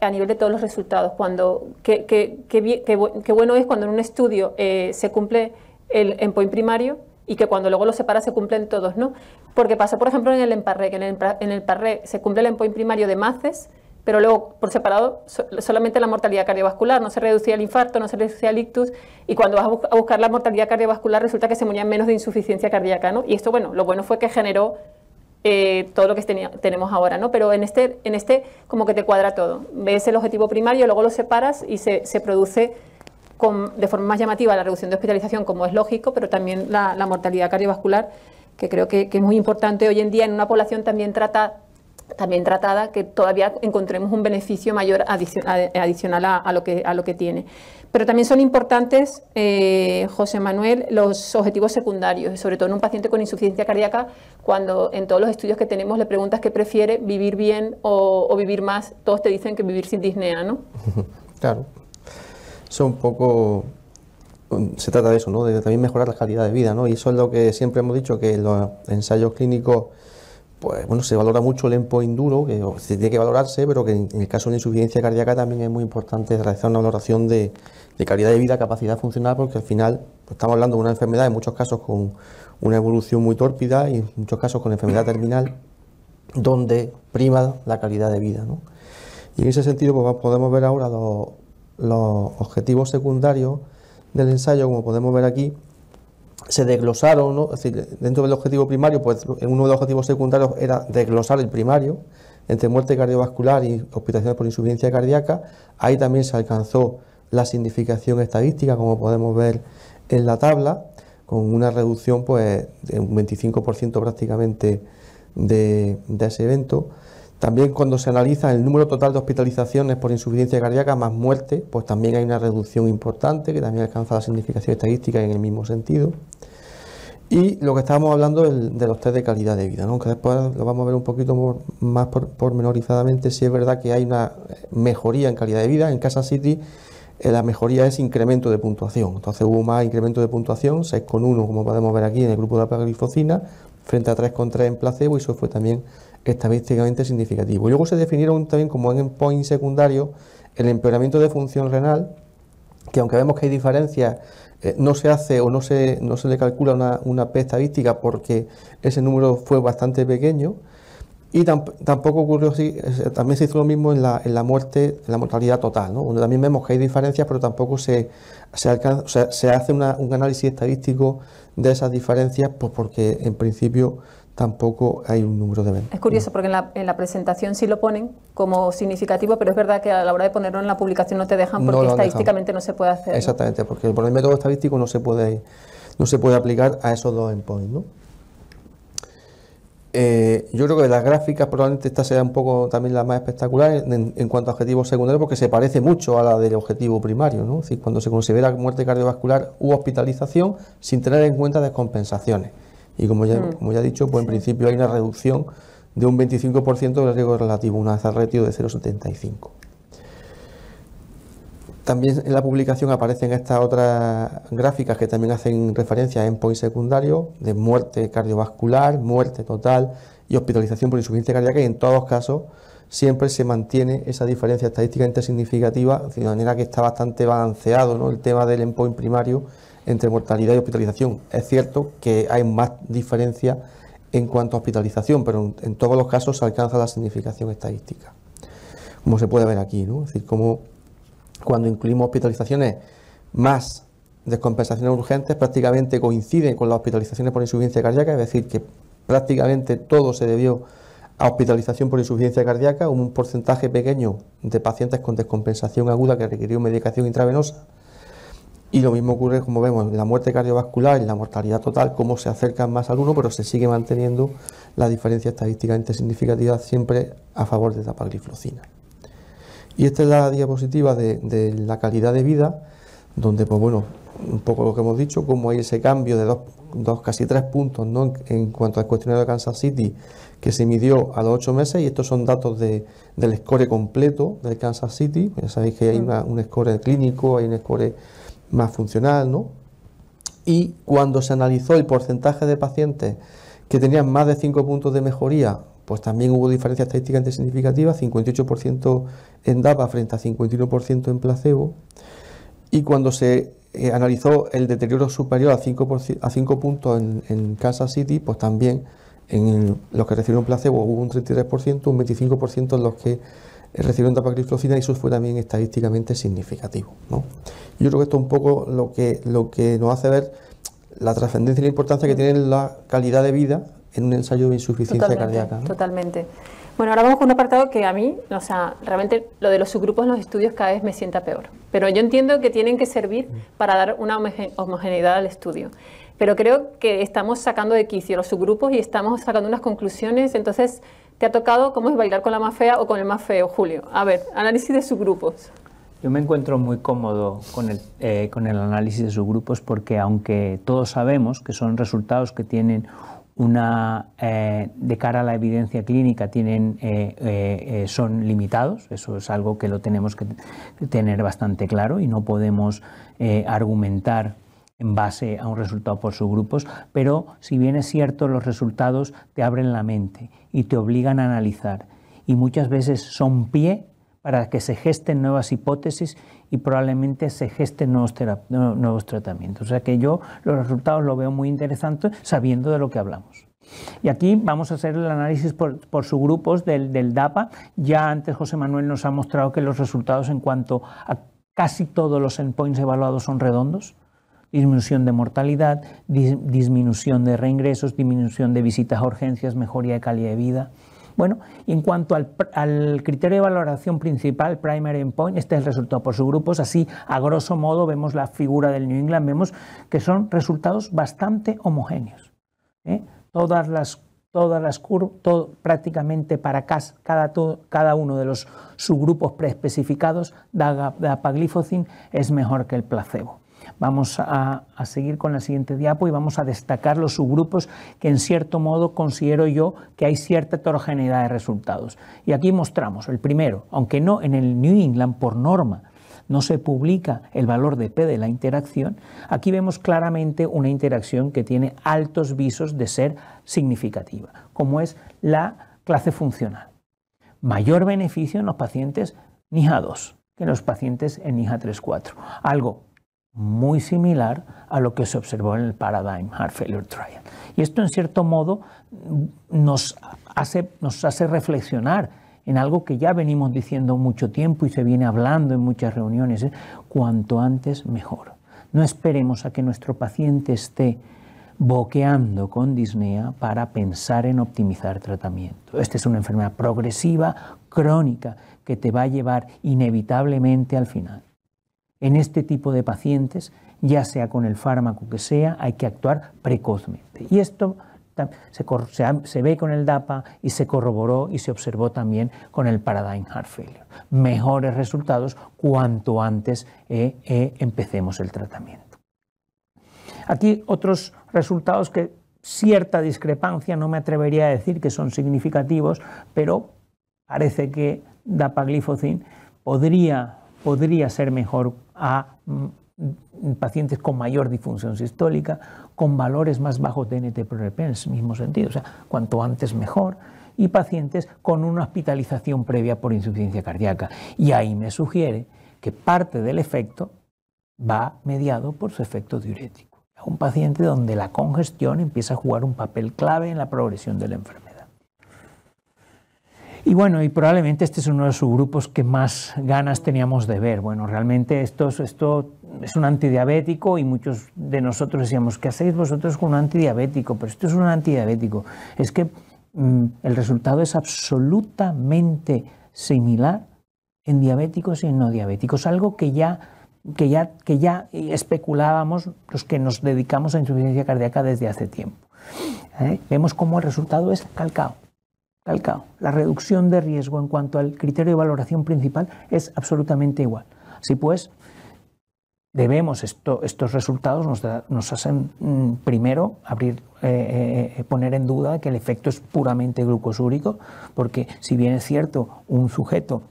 [SPEAKER 1] a nivel de todos los resultados. Cuando, qué, que, bueno es cuando en un estudio eh, se cumple el endpoint primario y que cuando luego lo separa se cumplen todos, ¿no? Porque pasa, por ejemplo, en el EMPARRE, que en el, en se cumple el endpoint primario de MACES, pero luego por separado solamente la mortalidad cardiovascular, no se reducía el infarto, no se reducía el ictus, y cuando vas a, buscar la mortalidad cardiovascular resulta que se morían menos de insuficiencia cardíaca, ¿no? Y esto, bueno, lo bueno fue que generó eh, todo lo que tenemos ahora, ¿no? Pero en este, en este como que te cuadra todo, ves el objetivo primario, luego lo separas y se, produce con, de forma más llamativa la reducción de hospitalización, como es lógico, pero también la, mortalidad cardiovascular, que creo que, que es muy importante hoy en día en una población también trata también tratada, que todavía encontremos un beneficio mayor adicional a, lo, que, a lo que tiene. Pero también son importantes, eh, José Manuel, los objetivos secundarios, sobre todo en un paciente con insuficiencia cardíaca, cuando en todos los estudios que tenemos le preguntas qué prefiere, vivir bien o, vivir más, todos te dicen que vivir sin disnea, ¿no?
[SPEAKER 3] Claro. Eso un poco se trata de eso, ¿no? De también mejorar la calidad de vida, ¿no? Y eso es lo que siempre hemos dicho, que los ensayos clínicos pues bueno, se valora mucho el empo duro, que se tiene que valorarse, pero que en, el caso de insuficiencia cardíaca también es muy importante realizar una valoración de, calidad de vida, capacidad funcional, porque al final pues, estamos hablando de una enfermedad, en muchos casos con una evolución muy tórpida y en muchos casos con enfermedad terminal, donde prima la calidad de vida. Y en ese sentido pues, podemos ver ahora los objetivos secundarios del ensayo, como podemos ver aquí, se desglosaron, ¿no? decir, dentro del objetivo primario, pues uno de los objetivos secundarios era desglosar el primario, entre muerte cardiovascular y hospitalización por insuficiencia cardíaca, ahí también se alcanzó la significación estadística, como podemos ver en la tabla, con una reducción pues, de un 25% prácticamente de ese evento. También cuando se analiza el número total de hospitalizaciones por insuficiencia cardíaca más muerte, pues también hay una reducción importante que también alcanza la significación estadística en el mismo sentido. Y lo que estábamos hablando de los test de calidad de vida, ¿no? después lo vamos a ver un poquito más pormenorizadamente, si es verdad que hay una mejoría en calidad de vida. En Casa City eh, la mejoría es incremento de puntuación, entonces hubo más incremento de puntuación, 6,1 como podemos ver aquí en el grupo de la glifocina, frente a 3,3 en placebo y eso fue también estadísticamente significativo. luego se definieron también como endpoint secundario el empeoramiento de función renal, que aunque vemos que hay diferencias, eh, no se hace o no se, no se le calcula una, P estadística porque ese número fue bastante pequeño. Y tampoco ocurrió así, también se hizo lo mismo en la, muerte, en la mortalidad total, donde también vemos que hay diferencias, pero tampoco se, se, alcanza, se hace un análisis estadístico de esas diferencias, pues porque en principio tampoco hay un número de ventas.
[SPEAKER 1] Es curioso porque en la, presentación sí lo ponen como significativo, pero es verdad que a la hora de ponerlo en la publicación no te dejan porque estadísticamente no se puede hacer.
[SPEAKER 3] Exactamente, porque por el método estadístico no se puede, no se puede aplicar a esos dos endpoints. ¿no? Eh, yo creo que las gráficas probablemente esta sea un poco también la más espectacular en, cuanto a objetivos secundarios porque se parece mucho a la del objetivo primario, ¿no? es decir, cuando se considera muerte cardiovascular u hospitalización sin tener en cuenta descompensaciones. Y mm. como ya, he dicho, pues en principio hay una reducción de un 25% del riesgo relativo, una alza ratio de 0,75. También en la publicación aparecen estas otras gráficas que también hacen referencia a endpoint secundario de muerte cardiovascular, muerte total y hospitalización por insuficiencia cardíaca y en todos los casos siempre se mantiene esa diferencia estadísticamente significativa, de manera que está bastante balanceado el tema del endpoint primario entre mortalidad y hospitalización. Es cierto que hay más diferencia en cuanto a hospitalización, pero en, todos los casos se alcanza la significación estadística. Como se puede ver aquí, ¿no? Es decir, como cuando incluimos hospitalizaciones más descompensaciones urgentes, prácticamente coinciden con las hospitalizaciones por insuficiencia cardíaca, es decir, que prácticamente todo se debió a hospitalización por insuficiencia cardíaca, un porcentaje pequeño de pacientes con descompensación aguda que requirió medicación intravenosa y lo mismo ocurre, como vemos, en la muerte cardiovascular y la mortalidad total, cómo se acercan más al uno pero se sigue manteniendo la diferencia estadísticamente significativa siempre a favor de la Y esta es la diapositiva de, la calidad de vida, donde, pues bueno, un poco lo que hemos dicho, cómo hay ese cambio de dos, casi tres puntos ¿no? en, cuanto al cuestionario de Kansas City, que se midió a los ocho meses, y estos son datos del score completo del Kansas City, ya sabéis que hay mm. un score clínico, hay un score más funcional, ¿no? Y cuando se analizó el porcentaje de pacientes que tenían más de 5 puntos de mejoría, pues también hubo diferencias estadísticamente significativa, 58% en DAPA frente a 51% en placebo. Y cuando se eh, analizó el deterioro superior a 5, a 5 puntos en, en, Kansas City, pues también en los que recibieron placebo hubo un 33%, un 25% en los que eh, recibieron dapagliflozina y eso fue también estadísticamente significativo. ¿no? Yo creo que esto es un poco lo que, lo que nos hace ver la trascendencia y la importancia que tiene la calidad de vida en un ensayo de insuficiencia cardíaca.
[SPEAKER 1] Totalmente. Bueno, ahora vamos con un apartado que a mí, o sea, realmente lo de los subgrupos en los estudios cada vez me sienta peor. Pero yo entiendo que tienen que servir para dar una homogeneidad al estudio. Pero creo que estamos sacando de quicio los subgrupos y estamos sacando unas conclusiones. Entonces, te ha tocado cómo es bailar con la más fea o con el más feo, Julio. A ver, análisis de subgrupos.
[SPEAKER 4] Yo me encuentro muy cómodo con el, eh, con el análisis de subgrupos porque aunque todos sabemos que son resultados que tienen una, eh, de cara a la evidencia clínica tienen, eh, son limitados, eso es algo que lo tenemos que tener bastante claro y no podemos argumentar en base a un resultado por subgrupos, pero si bien es cierto, los resultados te abren la mente y te obligan a analizar. Y muchas veces son pie para que se gesten nuevas hipótesis y probablemente se gesten nuevos, nuevos tratamientos. O sea que yo los resultados los veo muy interesantes sabiendo de lo que hablamos. Y aquí vamos a hacer el análisis por, por subgrupos del, del DAPA. Ya antes José Manuel nos ha mostrado que los resultados en cuanto a casi todos los endpoints evaluados son redondos disminución de mortalidad, disminución de reingresos, disminución de visitas a urgencias, mejoría de calidad de vida. Bueno, en cuanto al, criterio de valoración principal, primary endpoint, este es el resultado por subgrupos. Así, a grosso modo, vemos la figura del New England, vemos que son resultados bastante homogéneos. ¿eh? Todas las, todas las curvas, prácticamente para cada, cada, uno de los subgrupos preespecificados, paglifocin es mejor que el placebo. Vamos a, seguir con la siguiente diapo y vamos a destacar los subgrupos que en cierto modo considero yo que hay cierta heterogeneidad de resultados. Y aquí mostramos el primero, aunque no en el New England por norma no se publica el valor de P de la interacción, aquí vemos claramente una interacción que tiene altos visos de ser significativa, como es la clase funcional. Mayor beneficio en los pacientes NIHA 2 que en los pacientes en NIHA 3-4, algo muy similar a lo que se observó en el Paradigm Heart Failure Trial. Y esto, en cierto modo, nos hace, nos hace reflexionar en algo que ya venimos diciendo mucho tiempo y se viene hablando en muchas reuniones, cuanto antes mejor. No esperemos a que nuestro paciente esté boqueando con disnea para pensar en optimizar tratamiento. Esta es una enfermedad progresiva, crónica, que te va a llevar inevitablemente al final. En este tipo de pacientes, ya sea con el fármaco que sea, hay que actuar precozmente. Y esto se, ve con el DAPA y se corroboró y se observó también con el Paradigm Heart Failure. Mejores resultados cuanto antes eh, eh, empecemos el tratamiento. Aquí otros resultados que cierta discrepancia, no me atrevería a decir que son significativos, pero parece que dapa Glifocin podría podría ser mejor a mm, pacientes con mayor disfunción sistólica, con valores más bajos de nt e en mismo sentido, o sea, cuanto antes mejor, y pacientes con una hospitalización previa por insuficiencia cardíaca. Y ahí me sugiere que parte del efecto va mediado por su efecto diurético. Un paciente donde la congestión empieza a jugar un papel clave en la progresión de la enfermedad. Y bueno, y probablemente este es uno de los subgrupos que más ganas teníamos de ver. Bueno, realmente esto, esto es un antidiabético y muchos de nosotros decíamos, ¿qué hacéis vosotros con un antidiabético? Pero esto es un antidiabético. Es que mm, el resultado es absolutamente similar en diabéticos y en no diabéticos, algo que ya, que ya, que ya especulábamos los que nos dedicamos a insuficiencia cardíaca desde hace tiempo. ¿Eh? Vemos cómo el resultado es calcado. La reducción de riesgo en cuanto al criterio de valoración principal es absolutamente igual. Así pues, debemos estos resultados nos, hacen mm, primero abrir eh, eh, eh, poner en duda que el efecto es puramente glucosúrico porque si bien es cierto un sujeto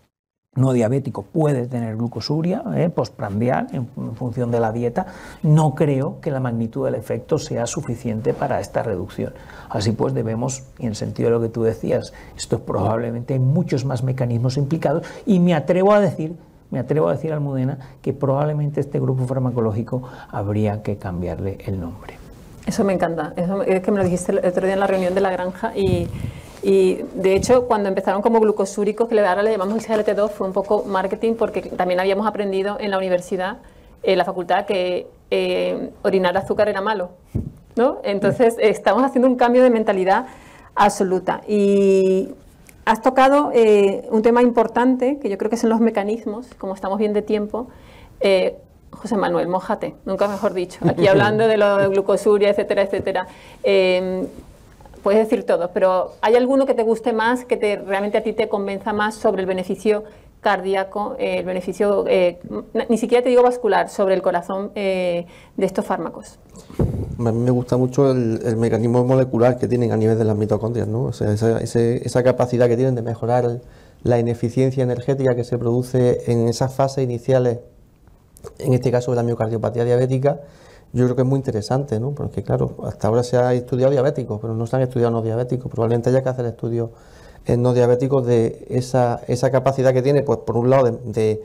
[SPEAKER 4] no diabético puede tener glucosuria eh, postprandial en, función de la dieta, no creo que la magnitud del efecto sea suficiente para esta reducción. Así pues debemos, y en el sentido de lo que tú decías, esto probablemente hay muchos más mecanismos implicados
[SPEAKER 1] y me atrevo a decir,
[SPEAKER 4] me atrevo a decir Almudena que probablemente este grupo farmacológico habría que cambiarle el nombre.
[SPEAKER 1] Eso me encanta, es que me lo dijiste el otro día en la reunión de la granja y y de hecho, cuando empezaron como glucosúricos, que ahora le llamamos el 2 fue un poco marketing porque también habíamos aprendido en la universidad, en la facultad, que eh, orinar azúcar era malo. ¿no? Entonces, estamos haciendo un cambio de mentalidad absoluta. Y has tocado eh, un tema importante, que yo creo que son los mecanismos, como estamos bien de tiempo. Eh, José Manuel, mojate, nunca mejor dicho. Aquí hablando de lo de glucosuria, etcétera, etcétera puedes decir todos, pero ¿hay alguno que te guste más, que te, realmente a ti te convenza más sobre el beneficio cardíaco, eh, el beneficio, eh, ni siquiera te digo vascular, sobre el corazón eh, de estos fármacos?
[SPEAKER 3] A mí me gusta mucho el, mecanismo molecular que tienen a nivel de las mitocondrias, esa, capacidad que tienen de mejorar la ineficiencia energética que se produce en esas fases iniciales, en este caso de la miocardiopatía diabética, yo creo que es muy interesante, ¿no? Porque claro, hasta ahora se ha estudiado diabéticos, pero no se han estudiado no diabéticos. Probablemente haya que hacer estudios en eh, no diabéticos de esa, esa capacidad que tiene, pues por un lado, de,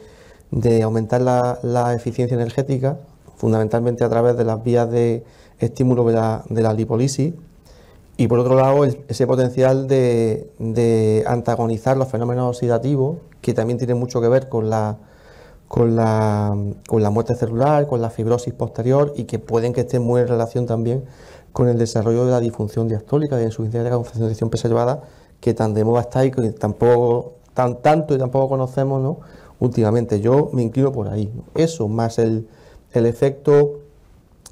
[SPEAKER 3] aumentar la, eficiencia energética, fundamentalmente a través de las vías de estímulo de la, de lipólisis, y por otro lado, ese potencial de, de antagonizar los fenómenos oxidativos, que también tiene mucho que ver con la con la, con la muerte celular, con la fibrosis posterior y que pueden que estén muy en relación también con el desarrollo de la disfunción diastólica, de insuficiencia de la concentración preservada, que tan de moda está y que tampoco, tan, tanto y tampoco conocemos ¿no? últimamente. Yo me inclino por ahí. Eso más el, el efecto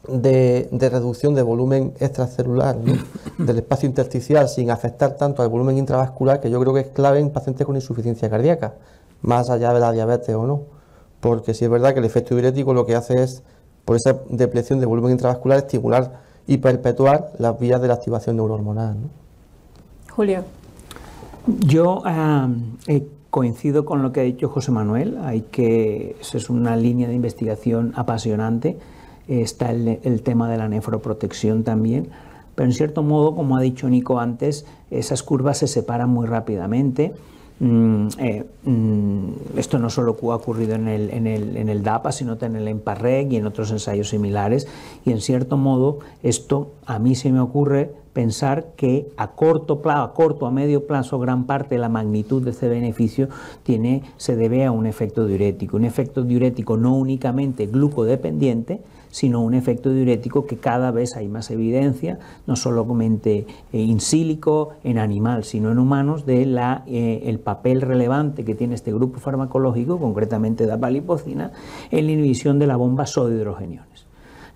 [SPEAKER 3] de, de, reducción de volumen extracelular del espacio intersticial sin afectar tanto al volumen intravascular, que yo creo que es clave en pacientes con insuficiencia cardíaca, más allá de la diabetes o no porque si es verdad que el efecto diurético lo que hace es, por esa depresión de volumen intravascular, estimular y perpetuar
[SPEAKER 4] las vías de la activación neurohormonal. ¿no? Julio. Yo coincido con lo que ha dicho José Manuel. Hay que, es una línea de investigación apasionante. Está el tema de la nefroprotección también. Pero en cierto modo, como ha dicho Nico antes, esas curvas se separan muy rápidamente. Mm, eh, mm, esto no solo ha ocurrido en el, DAPA, sino también en el EMPARREC y en otros ensayos similares. Y en cierto modo, esto a mí se me ocurre pensar que a corto plazo, a corto, a medio plazo, gran parte de la magnitud de este beneficio tiene, se debe a un efecto diurético, un efecto diurético no únicamente glucodependiente, sino un efecto diurético que cada vez hay más evidencia, no solamente en eh, sílico, en animal, sino en humanos, de la, eh, el papel relevante que tiene este grupo farmacológico, concretamente la palipocina, en la inhibición de la bomba sódido-hidrogeniones.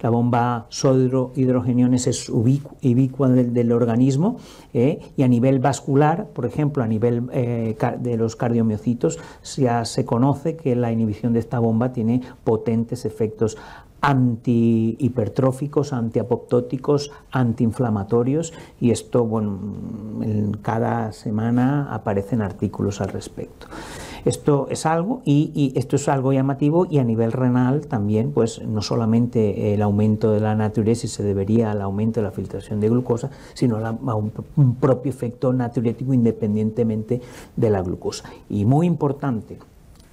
[SPEAKER 4] La bomba sódido-hidrogeniones es ubicua del, organismo eh, y a nivel vascular, por ejemplo, a nivel de los cardiomiocitos, ya se conoce que la inhibición de esta bomba tiene potentes efectos antihipertróficos, antiapoptóticos, antiinflamatorios y esto, bueno, en cada semana aparecen artículos al respecto. Esto es algo y, esto es algo llamativo y a nivel renal también, pues no solamente el aumento de la naturesis se debería al aumento de la filtración de glucosa, sino a un, propio efecto natriurético independientemente de la glucosa. Y muy importante,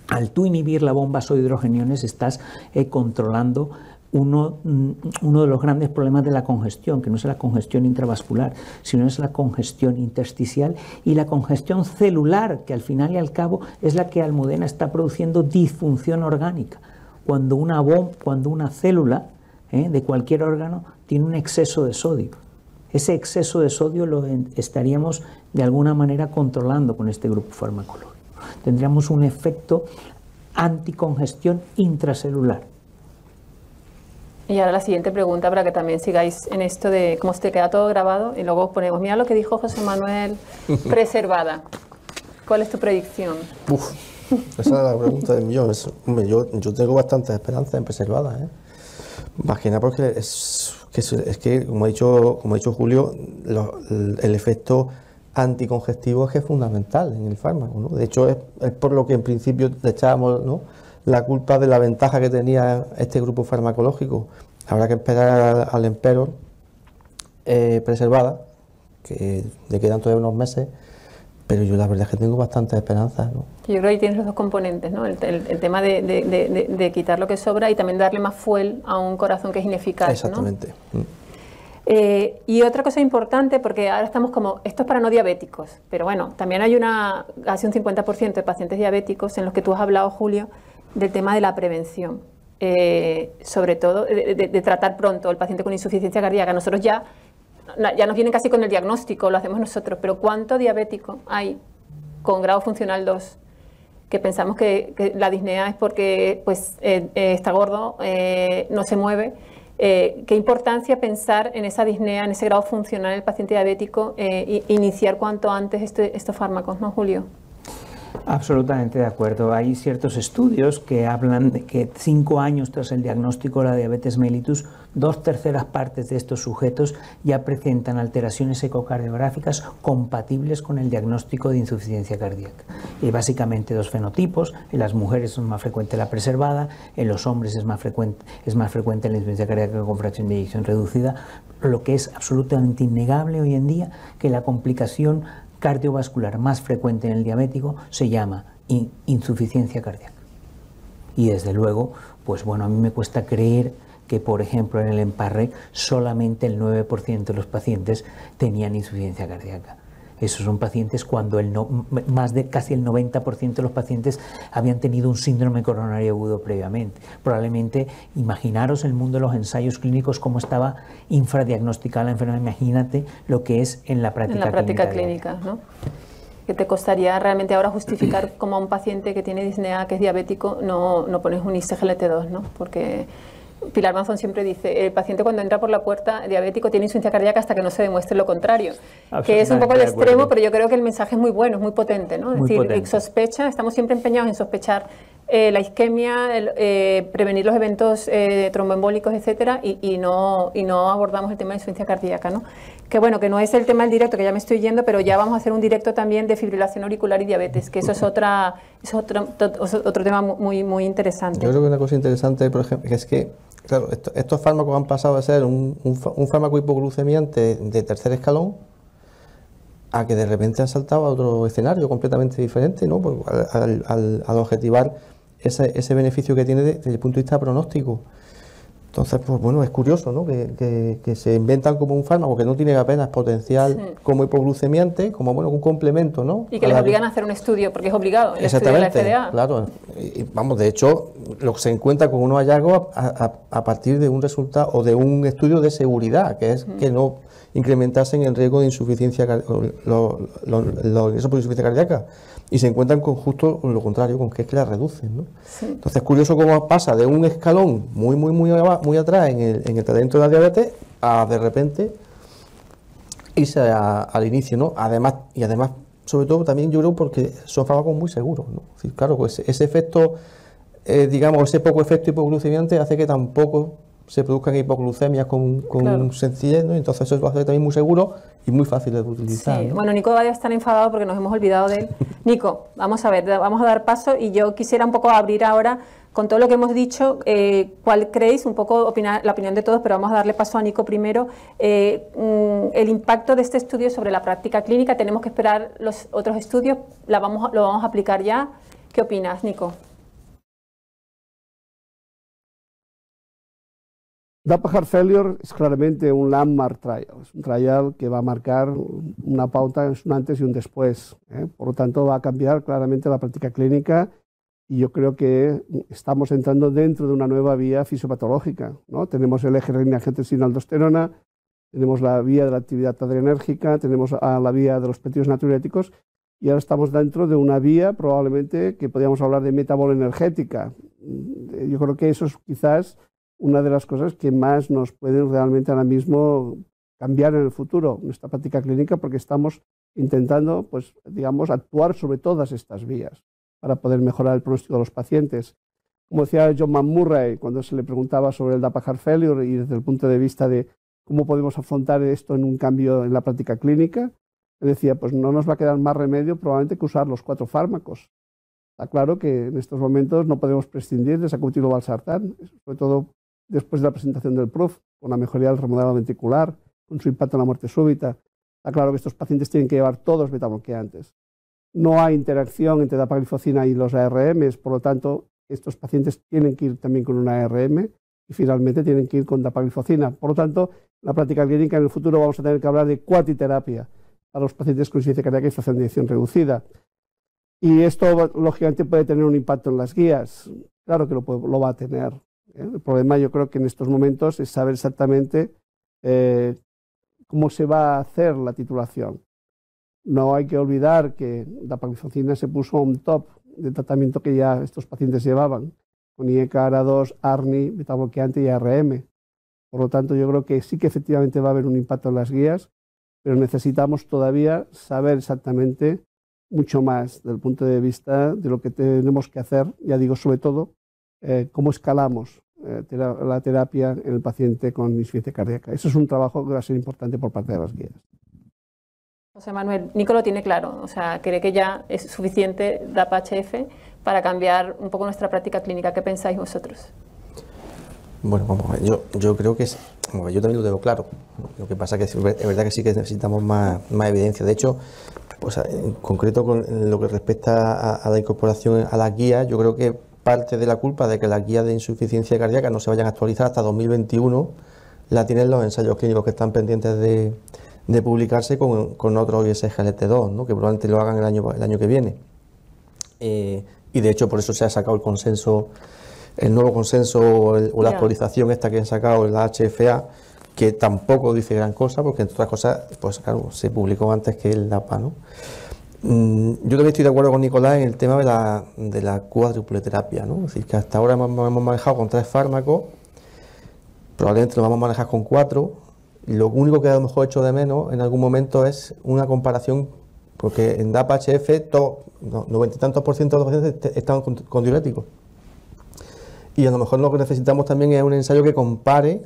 [SPEAKER 4] al tú inhibir la bomba o hidrogeniones estás eh, controlando uno, mm, uno, de los grandes problemas de la congestión, que no es la congestión intravascular, sino es la congestión intersticial y la congestión celular, que al final y al cabo es la que Almudena está produciendo disfunción orgánica. Cuando una, bomba, cuando una célula eh, de cualquier órgano tiene un exceso de sodio. Ese exceso de sodio lo estaríamos de alguna manera controlando con este grupo farmacológico tendríamos un efecto anticongestión intracelular.
[SPEAKER 1] Y ahora la siguiente pregunta para que también sigáis en esto de cómo se queda todo grabado y luego ponemos, mira lo que dijo José Manuel, preservada. ¿Cuál es tu predicción?
[SPEAKER 3] Uf, esa es la pregunta de millón. yo, tengo bastantes esperanzas en preservada. ¿eh? porque es que, es que como, ha dicho, como dicho Julio, el efecto es que es fundamental en el fármaco. De hecho, es, por lo que en principio le echábamos la culpa de la ventaja que tenía este grupo farmacológico. Habrá que esperar al, empero eh, preservada, que le quedan todavía unos meses, pero yo la verdad es que tengo bastantes
[SPEAKER 1] esperanzas. Yo creo que ahí tienes los dos componentes, el, tema de, quitar lo que sobra y también darle más fuel a un corazón que es ineficaz. Exactamente. Mm. Eh, y otra cosa importante, porque ahora estamos como, esto es para no diabéticos, pero bueno, también hay una, un 50% de pacientes diabéticos en los que tú has hablado, Julio, del tema de la prevención, eh, sobre todo de, tratar pronto el paciente con insuficiencia cardíaca. Nosotros ya, ya nos vienen casi con el diagnóstico, lo hacemos nosotros, pero ¿cuánto diabético hay con grado funcional 2? que pensamos que, la disnea es porque pues, eh, está gordo, no se mueve, eh, qué importancia pensar en esa disnea, en ese grado funcional el paciente diabético eh, e iniciar cuanto antes este, estos fármacos, ¿no, Julio?
[SPEAKER 4] Absolutamente de acuerdo. Hay ciertos estudios que hablan de que cinco años tras el diagnóstico de la diabetes mellitus, dos terceras partes de estos sujetos ya presentan alteraciones ecocardiográficas compatibles con el diagnóstico de insuficiencia cardíaca. Y básicamente dos fenotipos, en las mujeres es más frecuente la preservada, en los hombres es más frecuente, es más frecuente la insuficiencia cardíaca con fracción de eyección reducida, lo que es absolutamente innegable hoy en día que la complicación cardiovascular más frecuente en el diabético se llama insuficiencia cardíaca. Y desde luego, pues bueno, a mí me cuesta creer que, por ejemplo, en el emparre solamente el 9% de los pacientes tenían insuficiencia cardíaca. Esos son pacientes cuando el no, más de casi el 90% de los pacientes habían tenido un síndrome coronario agudo previamente. Probablemente, imaginaros el mundo de los ensayos clínicos cómo estaba infradiagnosticada la enfermedad. Imagínate lo que es en la práctica clínica. En la práctica
[SPEAKER 1] clínica, ¿no? que te costaría realmente ahora justificar como a un paciente que tiene disnea, que es diabético, no, no pones un ICGLT2, ¿no? Porque Pilar Manzón siempre dice, el paciente cuando entra por la puerta diabético tiene insuficiencia cardíaca hasta que no se demuestre lo contrario, que es un poco el extremo, pero yo creo que el mensaje es muy bueno, es muy potente, ¿no? Es decir, sospecha, estamos siempre empeñados en sospechar eh, la isquemia, eh, prevenir los eventos eh, tromboembólicos, etcétera, y, no, y no abordamos el tema de insuficiencia cardíaca, ¿no? Que bueno, que no es el tema del directo, que ya me estoy yendo, pero ya vamos a hacer un directo también de fibrilación auricular y diabetes, que eso es otra, otro, otro, tema muy, muy interesante. Yo creo
[SPEAKER 3] que una cosa interesante, por ejemplo, es que Claro, estos fármacos han pasado de ser un, fármaco hipoglucemiante de, tercer escalón a que de repente han saltado a otro escenario completamente diferente, ¿no? al, objetivar ese, beneficio que tiene desde el punto de vista pronóstico. Entonces, pues bueno, es curioso, ¿no? Que, que, se inventan como un fármaco que no tiene apenas potencial como hipoglucemiante, como bueno, un complemento, ¿no? Y que les obligan
[SPEAKER 1] a hacer un estudio, porque es obligado. El Exactamente, de la FDA.
[SPEAKER 3] claro. vamos, de hecho, lo que se encuentra con unos hallazgos a, partir de un resultado o de un estudio de seguridad, que es que no incrementasen el riesgo de insuficiencia, insuficiencia cardíaca y se encuentran con justo lo contrario, con que es que la reducen. ¿no? Entonces es curioso cómo pasa de un escalón muy, muy, muy, muy atrás en el, en tratamiento de la diabetes a de repente irse al inicio, ¿no? Además, y además, sobre todo también yo creo porque son fármacos muy seguros, ¿no? claro, pues ese efecto, eh, digamos, ese poco efecto hipoglucemiante hace que tampoco se produzcan hipoglucemias con, con sencillez, entonces eso va a ser también muy seguro y muy fácil de utilizar. Bueno,
[SPEAKER 1] Nico va a estar enfadado porque nos hemos olvidado de él. Nico, vamos a ver, vamos a dar paso y yo quisiera un poco abrir ahora con todo lo que hemos dicho, eh, ¿cuál creéis? Un poco opinar, la opinión de todos, pero vamos a darle paso a Nico primero. Eh, mm, el impacto de este estudio sobre la práctica clínica, tenemos que esperar los otros estudios, la vamos, lo vamos a aplicar ya. ¿Qué opinas, Nico?
[SPEAKER 2] Heart Failure es claramente un landmark trial, es un trial que va a marcar una pauta, es un antes y un después. ¿eh? Por lo tanto, va a cambiar claramente la práctica clínica y yo creo que estamos entrando dentro de una nueva vía fisiopatológica. ¿no? Tenemos el eje renina sin aldosterona tenemos la vía de la actividad adrenérgica, tenemos a la vía de los petidos natriuréticos y ahora estamos dentro de una vía probablemente que podríamos hablar de metabol energética. Yo creo que eso es quizás una de las cosas que más nos pueden realmente ahora mismo cambiar en el futuro nuestra práctica clínica porque estamos intentando, pues, digamos, actuar sobre todas estas vías para poder mejorar el pronóstico de los pacientes. Como decía John McMurray cuando se le preguntaba sobre el Heart failure y desde el punto de vista de cómo podemos afrontar esto en un cambio en la práctica clínica, él decía, pues no nos va a quedar más remedio probablemente que usar los cuatro fármacos. Está claro que en estos momentos no podemos prescindir de sacubitril valsartán, sobre todo después de la presentación del PROF, con la mejoría del remodelado ventricular, con su impacto en la muerte súbita. Está claro que estos pacientes tienen que llevar todos betabloqueantes. No hay interacción entre la y los ARMs, por lo tanto, estos pacientes tienen que ir también con una ARM y finalmente tienen que ir con dapaglifocina. Por lo tanto, la práctica clínica en el futuro vamos a tener que hablar de cuatiterapia para los pacientes con insuficiencia cardíaca y estación de dirección reducida. Y esto, lógicamente, puede tener un impacto en las guías. Claro que lo va a tener. ¿eh? El problema yo creo que en estos momentos es saber exactamente eh, cómo se va a hacer la titulación. No hay que olvidar que la palmificina se puso un top de tratamiento que ya estos pacientes llevaban, con IECARA2, ARNI, metabloqueante y ARM. Por lo tanto, yo creo que sí que efectivamente va a haber un impacto en las guías, pero necesitamos todavía saber exactamente mucho más del punto de vista de lo que tenemos que hacer, ya digo, sobre todo, eh, cómo escalamos eh, la terapia en el paciente con insuficiencia cardíaca. Eso es un trabajo que va a ser importante por parte de las guías.
[SPEAKER 1] José Manuel, Nico lo tiene claro, o sea, cree que ya es suficiente DAPA-HF para cambiar un poco nuestra práctica clínica. ¿Qué pensáis vosotros?
[SPEAKER 3] Bueno, vamos a ver, yo, yo creo que es, yo también lo tengo claro. Lo que pasa que es, verdad que sí que necesitamos más, más evidencia. De hecho, pues, en concreto con lo que respecta a, a la incorporación a las guías, yo creo que parte de la culpa de que la guía de insuficiencia cardíaca no se vayan a actualizar hasta 2021 la tienen los ensayos clínicos que están pendientes de, publicarse con, otro ISGLT2, ¿no? que probablemente lo hagan el año, el año que viene. Eh, y de hecho por eso se ha sacado el consenso, el nuevo consenso o, la actualización esta que han sacado, la HFA, que tampoco dice gran cosa, porque entre otras cosas, pues claro, se publicó antes que el DAPA, ¿no? Mm, yo también estoy de acuerdo con Nicolás en el tema de la, de la ¿no? Es decir, que hasta ahora hemos, manejado con tres fármacos, probablemente lo vamos a manejar con cuatro. Lo único que a lo mejor he hecho de menos en algún momento es una comparación, porque en DAPA-HF noventa y tantos por ciento de los pacientes están con, con, diuréticos. Y a lo mejor lo que necesitamos también es un ensayo que compare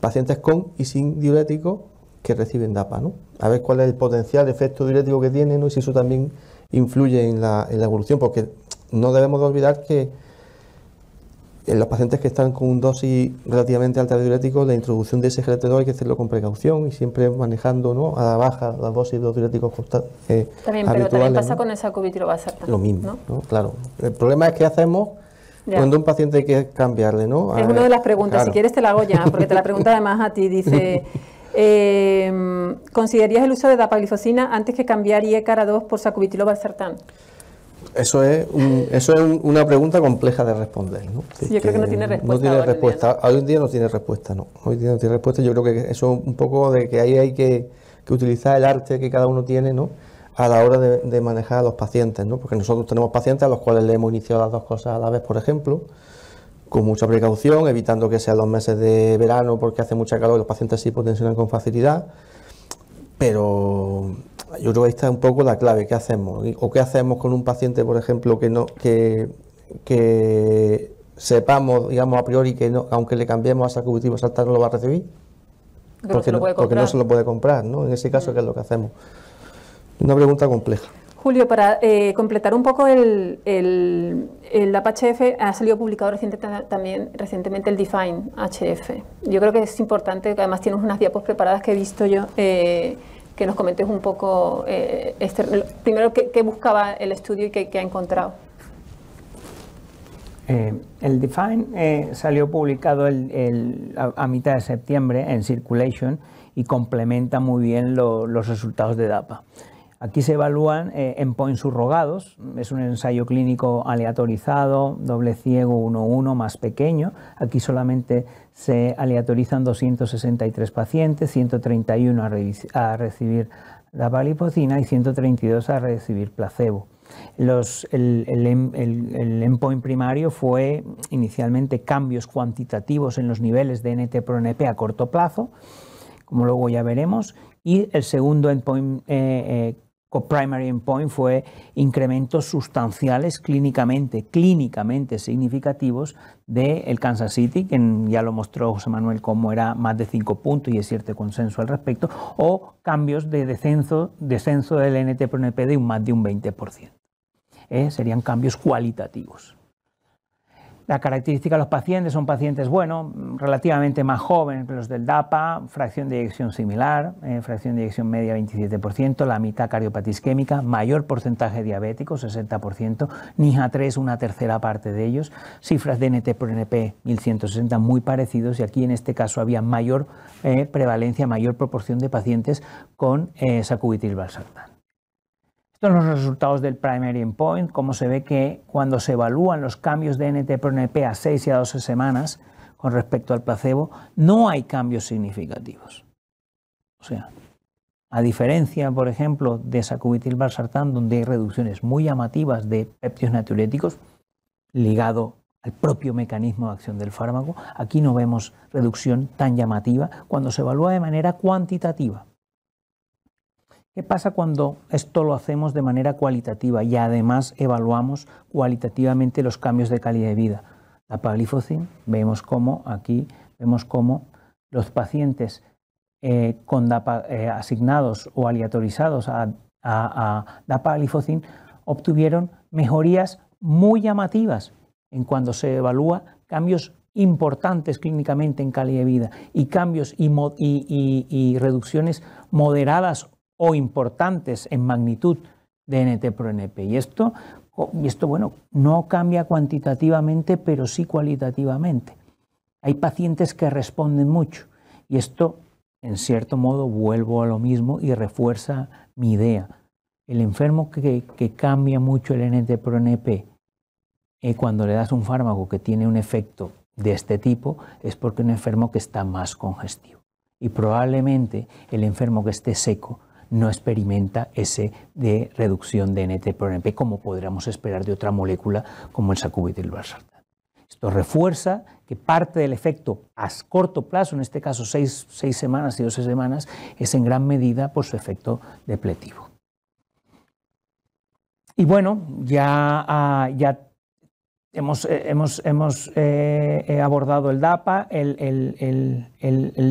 [SPEAKER 3] pacientes con y sin diuréticos que reciben DAPA, ¿no? a ver cuál es el potencial efecto diurético que tiene ¿no? y si eso también influye en la, evolución, porque no debemos olvidar que en los pacientes que están con un dosis relativamente alta de diuréticos, la introducción de ese glt hay que hacerlo con precaución y siempre manejando ¿no? a la baja las dosis de diuréticos constantes. Eh, también, pero también pasa
[SPEAKER 1] con esa cubitrobasata. Lo mismo,
[SPEAKER 3] claro. El problema es que hacemos cuando un paciente hay que cambiarle, ¿no? Es una eh, de las preguntas, si quieres te la hago ya, porque te la
[SPEAKER 1] pregunta además a ti, dice... Eh, ¿Considerarías el uso de dapaglifosina antes que cambiar IECARA2 por sacubitril/valsartán?
[SPEAKER 3] Eso es, eso es una pregunta compleja de responder. ¿no? yo creo que no este, tiene respuesta. No tiene respuesta. Hoy en día no tiene respuesta, no. Hoy tiene respuesta. Yo creo que eso es un poco de que ahí hay que, utilizar el arte que cada uno tiene, ¿no? a la hora de, de, manejar a los pacientes, ¿no? Porque nosotros tenemos pacientes a los cuales le hemos iniciado las dos cosas a la vez, por ejemplo, con mucha precaución, evitando que sean los meses de verano porque hace mucha calor y los pacientes sí potencian con facilidad. Pero yo creo que ahí está un poco la clave, ¿qué hacemos? ¿O qué hacemos con un paciente, por ejemplo, que no que, sepamos, digamos, a priori que no, aunque le cambiemos a sacubitivo saltar no lo va a recibir?
[SPEAKER 1] no, porque, no, se lo
[SPEAKER 3] puede comprar, ¿no? En ese caso, ¿qué es lo que hacemos? Una pregunta compleja.
[SPEAKER 1] Julio, para eh, completar un poco el, el, el, ha salido publicado reciente, también recientemente el Define HF. Yo creo que es importante, que además tienes unas diapos preparadas que he visto yo, eh, que nos comentes un poco, eh, este, primero, ¿qué, buscaba el estudio y qué, ha encontrado?
[SPEAKER 4] el Define salió publicado a, mitad de septiembre en Circulation y complementa muy bien los resultados de DAPA. Aquí se evalúan eh, endpoints subrogados, es un ensayo clínico aleatorizado, doble ciego 1-1 más pequeño. Aquí solamente se aleatorizan 263 pacientes, 131 a, recibir la valipocina y 132 a recibir placebo. Los, em, el, endpoint primario fue inicialmente cambios cuantitativos en los niveles de NT-proNP a corto plazo, como luego ya veremos, y el segundo endpoint eh, eh, primary endpoint fue incrementos sustanciales clínicamente, clínicamente significativos del el Kansas City, que ya lo mostró José Manuel cómo era más de 5 puntos y es cierto consenso al respecto, o cambios de descenso, descenso del nt de un, más de un 20%. Eh, serían cambios cualitativos. La característica de los pacientes son pacientes, bueno, relativamente más jóvenes que los del DAPA, fracción de eyección similar, eh, fracción de eyección media 27%, la mitad cardiopatisquémica, mayor porcentaje diabético, 60%, NIHA3, una tercera parte de ellos, cifras de NT por NP 1160 muy parecidos y aquí en este caso había mayor eh, prevalencia, mayor proporción de pacientes con eh, estos son los resultados del primary endpoint, como se ve que cuando se evalúan los cambios de NT pro NP a 6 y a 12 semanas con respecto al placebo, no hay cambios significativos. O sea, a diferencia, por ejemplo, de sacubitil valsartán, donde hay reducciones muy llamativas de péptidos natriuréticos ligado al propio mecanismo de acción del fármaco, aquí no vemos reducción tan llamativa cuando se evalúa de manera cuantitativa. ¿Qué pasa cuando esto lo hacemos de manera cualitativa y además evaluamos cualitativamente los cambios de calidad de vida? La vemos cómo aquí, vemos cómo los pacientes eh, con eh, asignados o aleatorizados a, a, obtuvieron mejorías muy llamativas en cuando se evalúa cambios importantes clínicamente en calidad de vida y cambios y reducciones moderadas o importantes en magnitud de NT-proNP. Y esto, y esto, bueno, no cambia cuantitativamente, pero sí cualitativamente. Hay pacientes que responden mucho y esto, en cierto modo, vuelvo a lo mismo y refuerza mi idea. El enfermo que, cambia mucho el nt pro eh, cuando le das un fármaco que tiene un efecto de este tipo es porque un enfermo que está más congestivo. Y probablemente el enfermo que esté seco no experimenta ese de reducción de NT por NP como podríamos esperar de otra molécula como el sacubitril Esto refuerza que parte del efecto a corto plazo, en este caso seis semanas y 12 semanas, es en gran medida por su efecto depletivo. Y bueno, ya, ah, ya Hemos, eh, eh, eh, abordado el DAPA, el,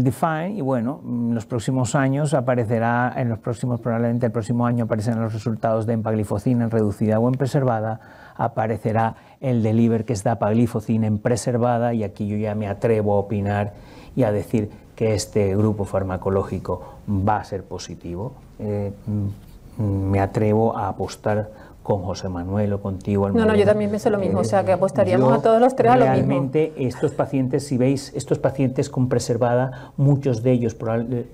[SPEAKER 4] DEFINE, y bueno, en mm, los próximos años aparecerá, en los próximos, probablemente el próximo año aparecerán los resultados de empaglifocina en reducida o en preservada, aparecerá el deliver que es DAPA-glifocina en preservada, y aquí yo ya me atrevo a opinar y a decir que este grupo farmacológico va a ser positivo. Mm, mm, me atrevo a apostar con José Manuel o contigo. no, no, yo también pienso lo mismo, o sea, que apostaríamos a todos los tres a lo mismo. Realmente estos pacientes, si veis, estos pacientes con preservada, muchos de ellos,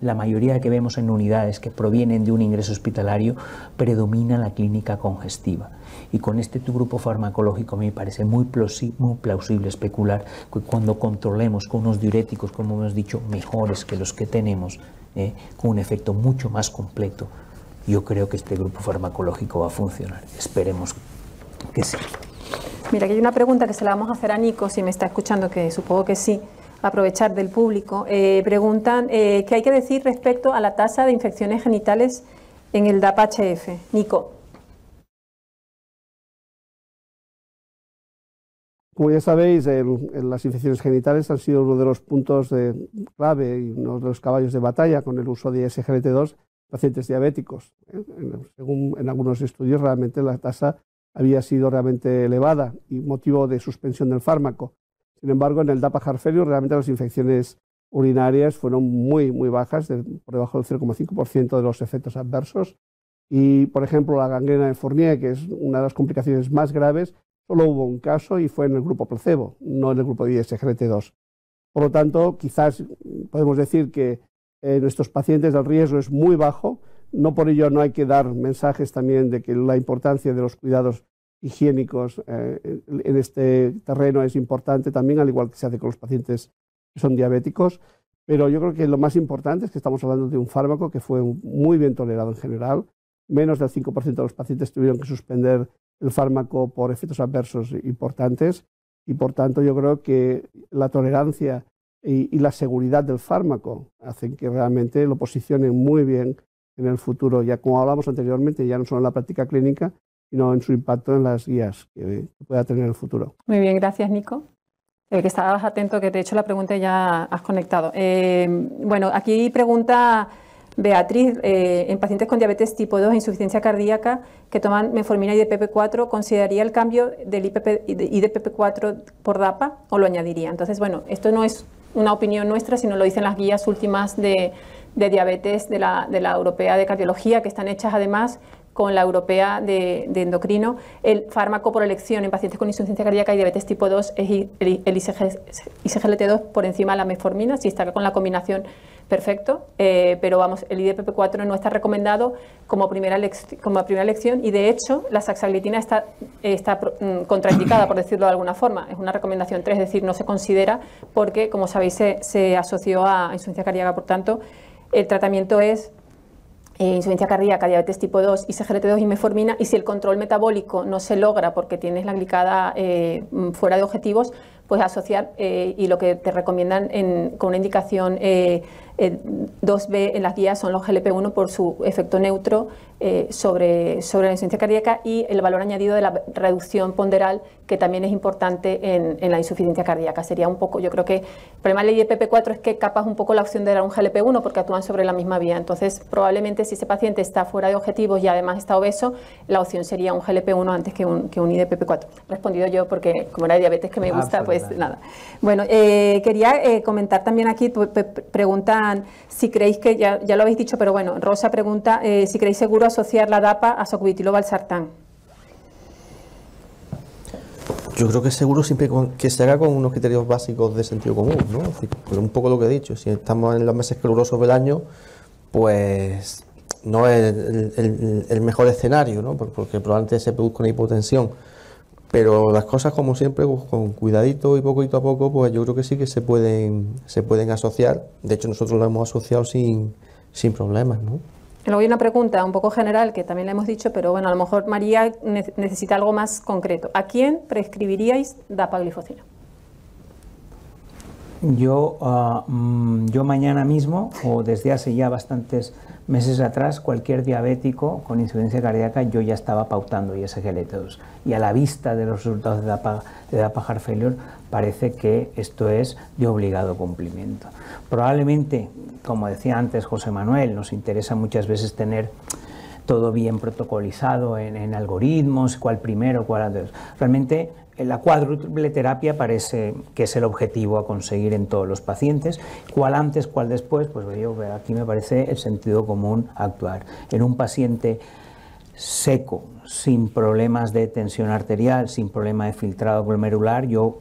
[SPEAKER 4] la mayoría que vemos en unidades que provienen de un ingreso hospitalario, predomina la clínica congestiva. Y con este tu grupo farmacológico me parece muy, muy plausible especular que cuando controlemos con unos diuréticos, como hemos dicho, mejores que los que tenemos, eh, con un efecto mucho más completo yo creo que este grupo farmacológico va a funcionar. Esperemos que sí.
[SPEAKER 1] Mira, aquí hay una pregunta que se la vamos a hacer a Nico, si me está escuchando, que supongo que sí, aprovechar del público. Eh, preguntan eh, qué hay que decir respecto a la tasa de infecciones genitales en el DAPHF Nico.
[SPEAKER 2] Como ya sabéis, las infecciones genitales han sido uno de los puntos clave y uno de los caballos de batalla con el uso de SGLT2 pacientes diabéticos. En, según en algunos estudios, realmente la tasa había sido realmente elevada y motivo de suspensión del fármaco. Sin embargo, en el dapa realmente las infecciones urinarias fueron muy, muy bajas, por debajo del 0,5% de los efectos adversos. Y, por ejemplo, la gangrena de Fournier, que es una de las complicaciones más graves, solo hubo un caso y fue en el grupo placebo, no en el grupo de ISGRT2. Por lo tanto, quizás podemos decir que en eh, nuestros pacientes el riesgo es muy bajo, no por ello no hay que dar mensajes también de que la importancia de los cuidados higiénicos eh, en este terreno es importante también, al igual que se hace con los pacientes que son diabéticos. Pero yo creo que lo más importante es que estamos hablando de un fármaco que fue muy bien tolerado en general. Menos del 5% de los pacientes tuvieron que suspender el fármaco por efectos adversos importantes. Y por tanto, yo creo que la tolerancia y, la seguridad del fármaco hacen que realmente lo posicionen muy bien en el futuro, ya como hablamos anteriormente, ya no solo en la práctica clínica, sino en su impacto en las guías que, pueda tener en el futuro.
[SPEAKER 1] Muy bien, gracias Nico. El que estabas atento, que de hecho la pregunta ya has conectado. Eh, bueno, aquí pregunta Beatriz, eh, en pacientes con diabetes tipo 2 e insuficiencia cardíaca que toman meformina y DPP4, ¿consideraría el cambio del IPP, 4 por DAPA o lo añadiría? Entonces, bueno, esto no es una opinión nuestra, no lo dicen las guías últimas de, de diabetes de la, de la Europea de Cardiología, que están hechas además con la europea de, endocrino. El fármaco por elección en pacientes con insuficiencia cardíaca y diabetes tipo 2 es el ICGLT2 por encima de la meformina, Si está con la combinación perfecto, eh, pero vamos, el IDPP4 no está recomendado como primera, como primera elección y de hecho la saxaglitina está, está mm, contraindicada, por decirlo de alguna forma. Es una recomendación 3, es decir, no se considera porque, como sabéis, se, asoció a insuficiencia cardíaca, por tanto, el tratamiento es eh, insuficiencia cardíaca, diabetes tipo 2 y 2 y meformina, y si el control metabólico no se logra porque tienes la glicada eh, mm, fuera de objetivos, pues asociar y lo que te recomiendan con una indicación 2B eh, en las guías son los GLP-1 por su efecto neutro eh, sobre, sobre la insuficiencia cardíaca y el valor añadido de la reducción ponderal, que también es importante en, la insuficiencia cardíaca. Sería un poco, yo creo que el problema de la 4 es que capas un poco la opción de dar un GLP1 porque actúan sobre la misma vía. Entonces, probablemente si ese paciente está fuera de objetivos y además está obeso, la opción sería un GLP1 antes que un, que IDPP4. Respondido yo porque como era diabetes que me gusta, pues nada. Bueno, eh, quería eh, comentar también aquí, pues, preguntan si creéis que, ya, lo habéis dicho, pero bueno, Rosa pregunta si creéis seguro asociar la DAPA a socubitiloba al sartán?
[SPEAKER 3] Yo creo que seguro siempre que se haga con unos criterios básicos de sentido común, ¿no? un poco lo que he dicho, si estamos en los meses calurosos del año, pues no es el, mejor escenario, ¿no? Porque probablemente se produzca una hipotensión. Pero las cosas, como siempre, pues, con cuidadito y poquito a poco, pues yo creo que sí que se pueden, se pueden asociar. De hecho, nosotros lo hemos asociado sin, sin problemas, ¿no?
[SPEAKER 1] Luego hay una pregunta un poco general que también la hemos dicho, pero bueno, a lo mejor María necesita algo más concreto. ¿A quién prescribiríais dapaglifosina?
[SPEAKER 4] Yo, ah, mm, yo mañana mismo, o desde hace ya bastantes meses atrás, cualquier diabético con incidencia cardíaca, yo ya estaba pautando ISGL2. Y a la vista de los resultados de la de failure, parece que esto es de obligado cumplimiento. Probablemente, como decía antes José Manuel, nos interesa muchas veces tener todo bien protocolizado en, algoritmos, cuál primero, cuál antes. Realmente la cuádruple terapia parece que es el objetivo a conseguir en todos los pacientes. Cuál antes, cuál después, pues yo, aquí me parece el sentido común actuar. En un paciente seco, sin problemas de tensión arterial, sin problema de filtrado glomerular, yo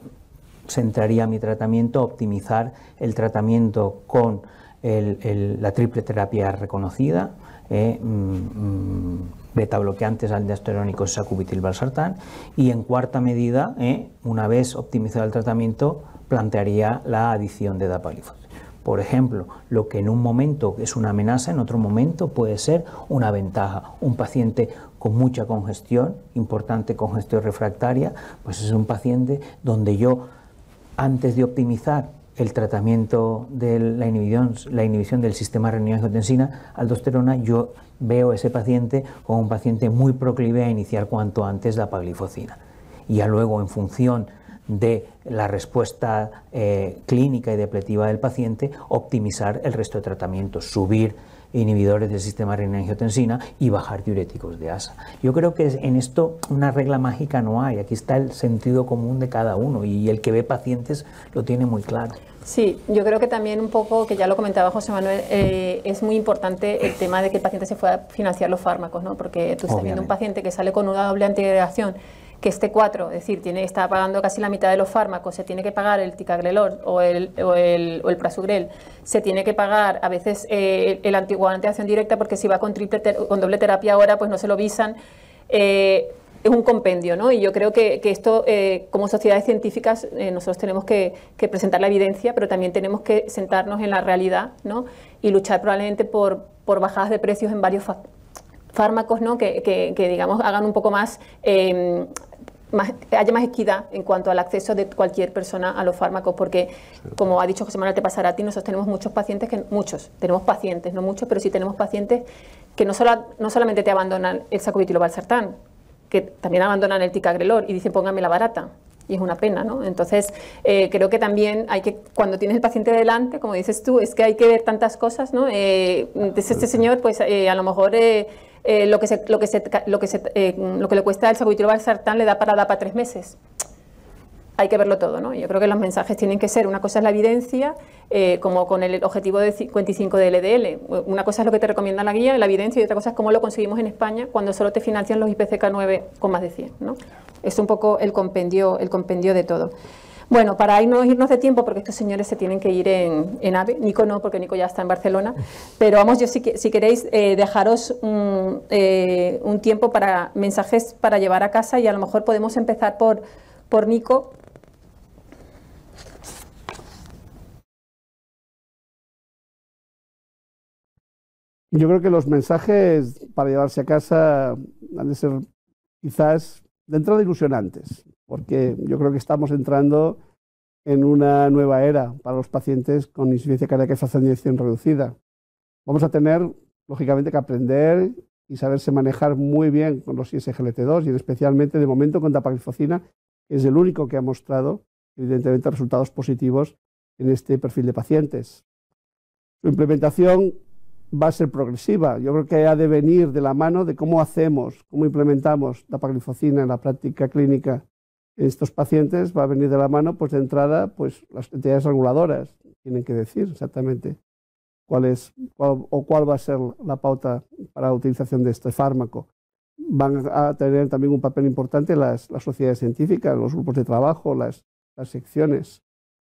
[SPEAKER 4] centraría mi tratamiento, optimizar el tratamiento con la triple terapia reconocida. Eh, mm, mm, beta bloqueantes aldosterónicos sacubitril-valsartán y en cuarta medida, eh, una vez optimizado el tratamiento, plantearía la adición de dapalifos. Por ejemplo, lo que en un momento es una amenaza, en otro momento puede ser una ventaja. Un paciente con mucha congestión, importante congestión refractaria, pues es un paciente donde yo antes de optimizar el tratamiento de la inhibición, la inhibición del sistema renina-angiotensina, aldosterona, yo veo ese paciente como un paciente muy proclive a iniciar cuanto antes la paglifocina. Y ya luego, en función de la respuesta eh, clínica y depletiva del paciente, optimizar el resto de tratamientos, subir inhibidores del sistema renina-angiotensina y bajar diuréticos de asa. Yo creo que en esto una regla mágica no hay. Aquí está el sentido común de cada uno y el que ve pacientes lo tiene muy claro.
[SPEAKER 1] Sí, yo creo que también un poco, que ya lo comentaba José Manuel, eh, es muy importante el tema de que el paciente se pueda financiar los fármacos, ¿no? Porque tú estás viendo un paciente que sale con una doble antiagregación, que esté 4, es decir, tiene, está pagando casi la mitad de los fármacos, se tiene que pagar el ticagrelor o el, o el, prasugrel, se tiene que pagar a veces eh, el, antiguo acción directa porque si va con, triple con doble terapia ahora, pues no se lo visan. Eh, es un compendio, ¿no? Y yo creo que, esto, eh, como sociedades científicas, eh, nosotros tenemos que, presentar la evidencia, pero también tenemos que sentarnos en la realidad, ¿no? Y luchar probablemente por, bajadas de precios en varios fármacos, ¿no? Que, digamos, hagan un poco más... Em, haya más equidad en cuanto al acceso de cualquier persona a los fármacos, porque como ha dicho José Manuel Te pasará a ti, nosotros tenemos muchos pacientes que muchos, tenemos pacientes, no muchos, pero sí tenemos pacientes que no, solo, no solamente te abandonan el sacubitril o balsartán, que también abandonan el ticagrelor y dicen póngame la barata. Y es una pena, ¿no? Entonces, eh, creo que también hay que, cuando tienes el paciente delante, como dices tú, es que hay que ver tantas cosas, ¿no? Eh, este señor, pues eh, a lo mejor eh, lo que lo que lo que lo que le cuesta el sacubitril sartán le da para dar para tres meses hay que verlo todo. ¿no? Yo creo que los mensajes tienen que ser, una cosa es la evidencia, eh, como con el objetivo de 55 de LDL, una cosa es lo que te recomienda la guía, la evidencia, y otra cosa es cómo lo conseguimos en España cuando solo te financian los IPCK9 con más de 100. ¿no? Es un poco el compendio, el compendio de todo. Bueno, para ahí no irnos de tiempo, porque estos señores se tienen que ir en, AVE, Nico no, porque Nico ya está en Barcelona, pero vamos, yo si, si queréis eh, dejaros un, eh, un, tiempo para mensajes para llevar a casa y a lo mejor podemos empezar por, por Nico,
[SPEAKER 2] Yo creo que los mensajes para llevarse a casa han de ser quizás de entrada ilusionantes, porque yo creo que estamos entrando en una nueva era para los pacientes con insuficiencia cardíaca y facilitación reducida. Vamos a tener, lógicamente, que aprender y saberse manejar muy bien con los ISGLT2 y especialmente de momento con dapagliflozina, que es el único que ha mostrado, evidentemente, resultados positivos en este perfil de pacientes. Su implementación va a ser progresiva. Yo creo que ha de venir de la mano de cómo hacemos, cómo implementamos la paglifocina en la práctica clínica en estos pacientes, va a venir de la mano, pues de entrada, pues las entidades reguladoras tienen que decir exactamente cuál es o cuál va a ser la pauta para la utilización de este fármaco. Van a tener también un papel importante las, sociedades científicas, los grupos de trabajo, las secciones.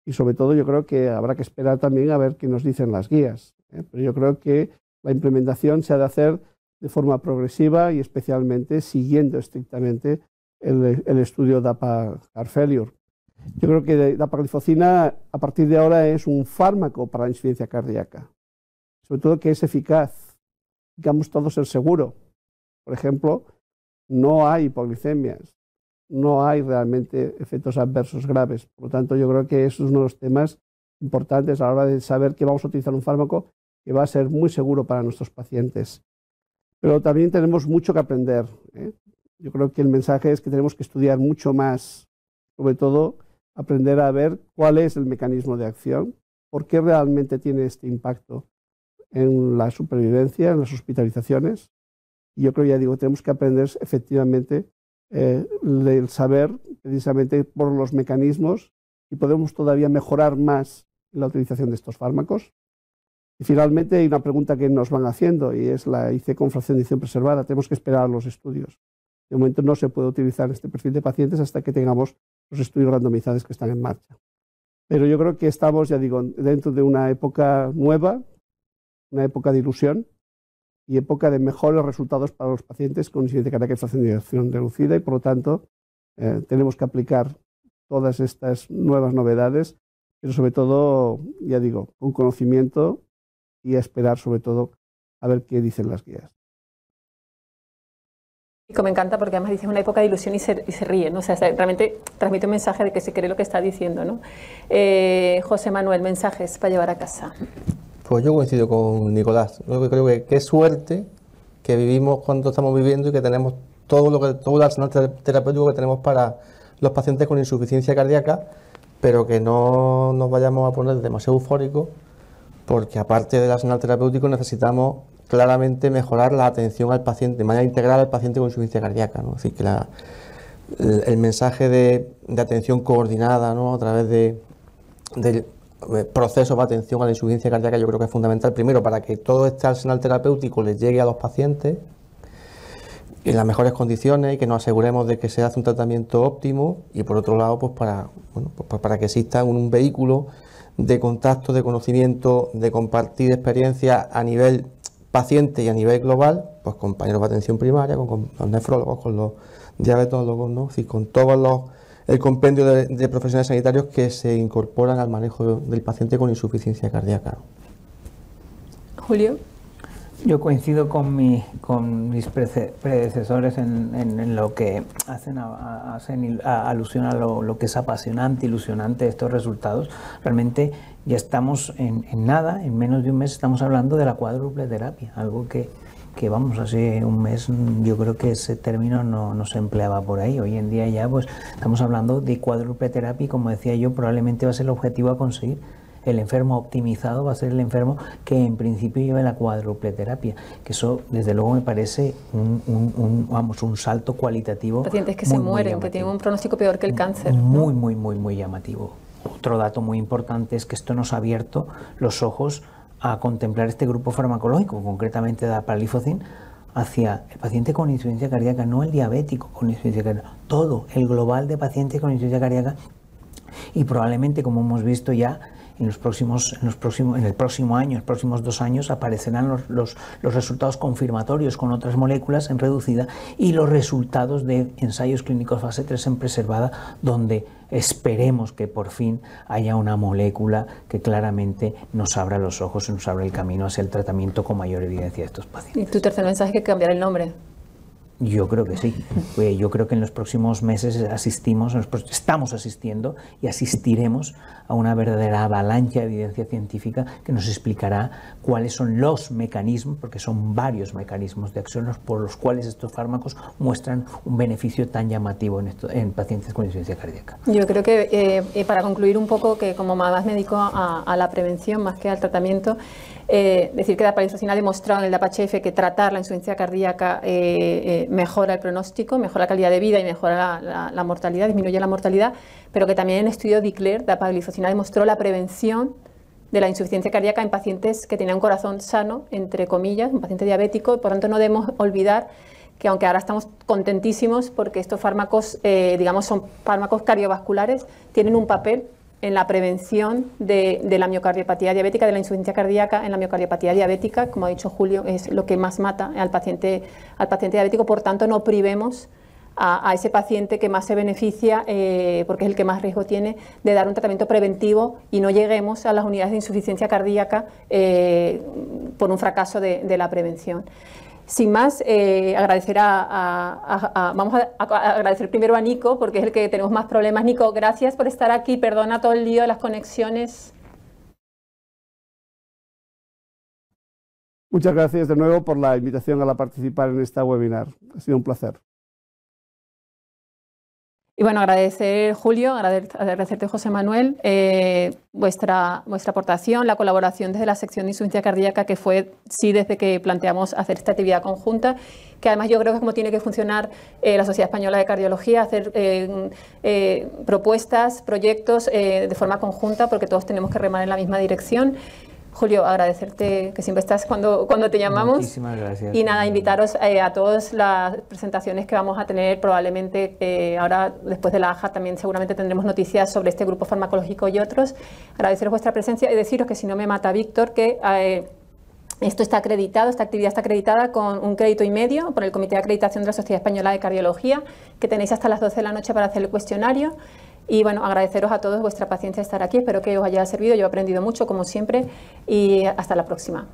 [SPEAKER 2] Y sobre todo yo creo que habrá que esperar también a ver qué nos dicen las guías. ¿eh? Pero yo creo que la implementación se ha de hacer de forma progresiva y especialmente siguiendo estrictamente el, estudio DAPA-Heart Failure. Yo creo que la Glifocina a partir de ahora es un fármaco para la incidencia cardíaca, sobre todo que es eficaz. Digamos todos ser seguro. Por ejemplo, no hay hipoglicemias, no hay realmente efectos adversos graves. Por lo tanto, yo creo que eso es uno de los temas importantes a la hora de saber que vamos a utilizar un fármaco que va a ser muy seguro para nuestros pacientes. Pero también tenemos mucho que aprender. ¿eh? Yo creo que el mensaje es que tenemos que estudiar mucho más, sobre todo aprender a ver cuál es el mecanismo de acción, por qué realmente tiene este impacto en la supervivencia, en las hospitalizaciones. Y yo creo, ya digo, tenemos que aprender efectivamente eh, el saber precisamente por los mecanismos y podemos todavía mejorar más la utilización de estos fármacos. Y finalmente hay una pregunta que nos van haciendo y es la IC con fracción preservada. Tenemos que esperar a los estudios. De momento no se puede utilizar este perfil de pacientes hasta que tengamos los estudios randomizados que están en marcha. Pero yo creo que estamos, ya digo, dentro de una época nueva, una época de ilusión y época de mejores resultados para los pacientes con incidente cardíaca y fracción de reducida y por lo tanto eh, tenemos que aplicar todas estas nuevas novedades, pero sobre todo, ya digo, un conocimiento y a esperar sobre todo a ver qué dicen las guías.
[SPEAKER 1] Me encanta porque además dice una época de ilusión y se, ríen, ríe, ¿no? realmente transmite un mensaje de que se cree lo que está diciendo, ¿no? Eh, José Manuel, mensajes para llevar a casa.
[SPEAKER 3] Pues yo coincido con Nicolás. creo que qué suerte que vivimos cuando estamos viviendo y que tenemos todo lo que todo el arsenal terapéutico que tenemos para los pacientes con insuficiencia cardíaca, pero que no nos vayamos a poner demasiado eufóricos porque aparte del arsenal terapéutico necesitamos claramente mejorar la atención al paciente, de manera integral al paciente con insuficiencia cardíaca. ¿no? Es decir, que el, mensaje de, atención coordinada ¿no? a través de, del eh, proceso de atención a la insuficiencia cardíaca yo creo que es fundamental, primero, para que todo este arsenal terapéutico les llegue a los pacientes en las mejores condiciones y que nos aseguremos de que se hace un tratamiento óptimo y por otro lado pues para, pues para que exista un, un vehículo de contacto, de conocimiento, de compartir experiencia a nivel paciente y a nivel global, pues compañeros de atención primaria, con, los nefrólogos, con los diabetólogos, ¿no? con todos los el compendio de, de, profesionales sanitarios que se incorporan al manejo del paciente con insuficiencia cardíaca.
[SPEAKER 1] Julio.
[SPEAKER 4] Yo coincido con, con mis predecesores en, lo que hacen, alusión a lo, que es apasionante, ilusionante estos resultados. Realmente ya estamos en, nada, en menos de un mes estamos hablando de la cuádruple terapia, algo que, que vamos, hace un mes mm, yo creo que ese término no, no, se empleaba por ahí. Hoy en día ya pues estamos hablando de cuádruple terapia y como decía yo, probablemente va a ser el objetivo a conseguir el enfermo optimizado va a ser el enfermo que en principio lleva la cuádruple terapia, que eso desde luego me parece un, vamos, un salto cualitativo. Pacientes que se mueren, que
[SPEAKER 1] tienen un pronóstico peor que el mm, cáncer. Muy, muy, muy, muy
[SPEAKER 4] llamativo. Otro dato muy importante es que esto nos ha abierto los ojos a contemplar este grupo farmacológico, concretamente de la palifocin, hacia el paciente con insuficiencia cardíaca, no el diabético con insuficiencia cardíaca, todo el global de pacientes con insuficiencia cardíaca y probablemente, como hemos visto ya, en los próximos, en próximos, en el próximo año, en los próximos dos años aparecerán los, los, resultados confirmatorios con otras moléculas en reducida y los resultados de ensayos clínicos fase 3 en preservada, donde esperemos que por fin haya una molécula que claramente nos abra los ojos y nos abra el camino hacia el tratamiento con mayor evidencia de estos pacientes.
[SPEAKER 1] ¿Y tu tercer mensaje que cambiar el nombre?
[SPEAKER 4] Yo creo que sí. Yo creo que en los próximos meses asistimos, estamos asistiendo y asistiremos a una verdadera avalancha de evidencia científica que nos explicará cuáles son los mecanismos, porque son varios mecanismos de acción por los cuales estos fármacos muestran un beneficio tan llamativo en, en pacientes con insuficiencia cardíaca.
[SPEAKER 1] Yo creo que eh, eh, para concluir un poco, que como más médico a, la prevención más que al tratamiento, eh, decir que la ha demostrado en el dapa que tratar la insuficiencia cardíaca mejora el pronóstico, mejora la calidad de vida y mejora la, mortalidad, disminuye la mortalidad, pero que también en el estudio DICLER, la demostró la prevención de la insuficiencia cardíaca en pacientes que tenían un corazón sano, entre comillas, un paciente diabético, por tanto no debemos olvidar que aunque ahora estamos contentísimos porque estos fármacos, eh, digamos, son fármacos cardiovasculares, tienen un papel en la prevención de, de, la miocardiopatía diabética, de la insuficiencia cardíaca en la miocardiopatía diabética, como ha dicho Julio, es lo que más mata al paciente, al paciente diabético, por tanto no privemos a, ese paciente que más se beneficia, eh, porque es el que más riesgo tiene, de dar un tratamiento preventivo y no lleguemos a las unidades de insuficiencia cardíaca eh, por un fracaso de, la prevención. Sin más, eh, agradecer a, vamos a, agradecer primero a Nico, porque es el que tenemos más problemas. Nico, gracias por estar aquí. Perdona todo el lío de las conexiones.
[SPEAKER 2] Muchas gracias de nuevo por la invitación a participar en este webinar. Ha sido un placer.
[SPEAKER 1] Y bueno, agradecer Julio, agradecerte José Manuel, eh, vuestra, vuestra aportación, la colaboración desde la sección de insuficiencia cardíaca, que fue sí desde que planteamos hacer esta actividad conjunta, que además yo creo que es como tiene que funcionar eh, la Sociedad Española de Cardiología, hacer eh, propuestas, proyectos de forma conjunta, porque todos tenemos que remar en la misma dirección. Julio, agradecerte que siempre estás cuando, cuando te llamamos. Muchísimas
[SPEAKER 4] gracias. Y nada,
[SPEAKER 1] invitaros eh, a todas las presentaciones que vamos a tener probablemente eh, ahora después de la AJA también seguramente tendremos noticias sobre este grupo farmacológico y otros. Agradeceros vuestra presencia y deciros que si no me mata Víctor, que... Eh, esto está acreditado, esta actividad está acreditada con un crédito y medio por el Comité de Acreditación de la Sociedad Española de Cardiología, que tenéis hasta las 12 de la noche para hacer el cuestionario. Y bueno, agradeceros a todos vuestra paciencia de estar aquí. Espero que os haya servido. Yo he aprendido mucho, como siempre. Y hasta la próxima.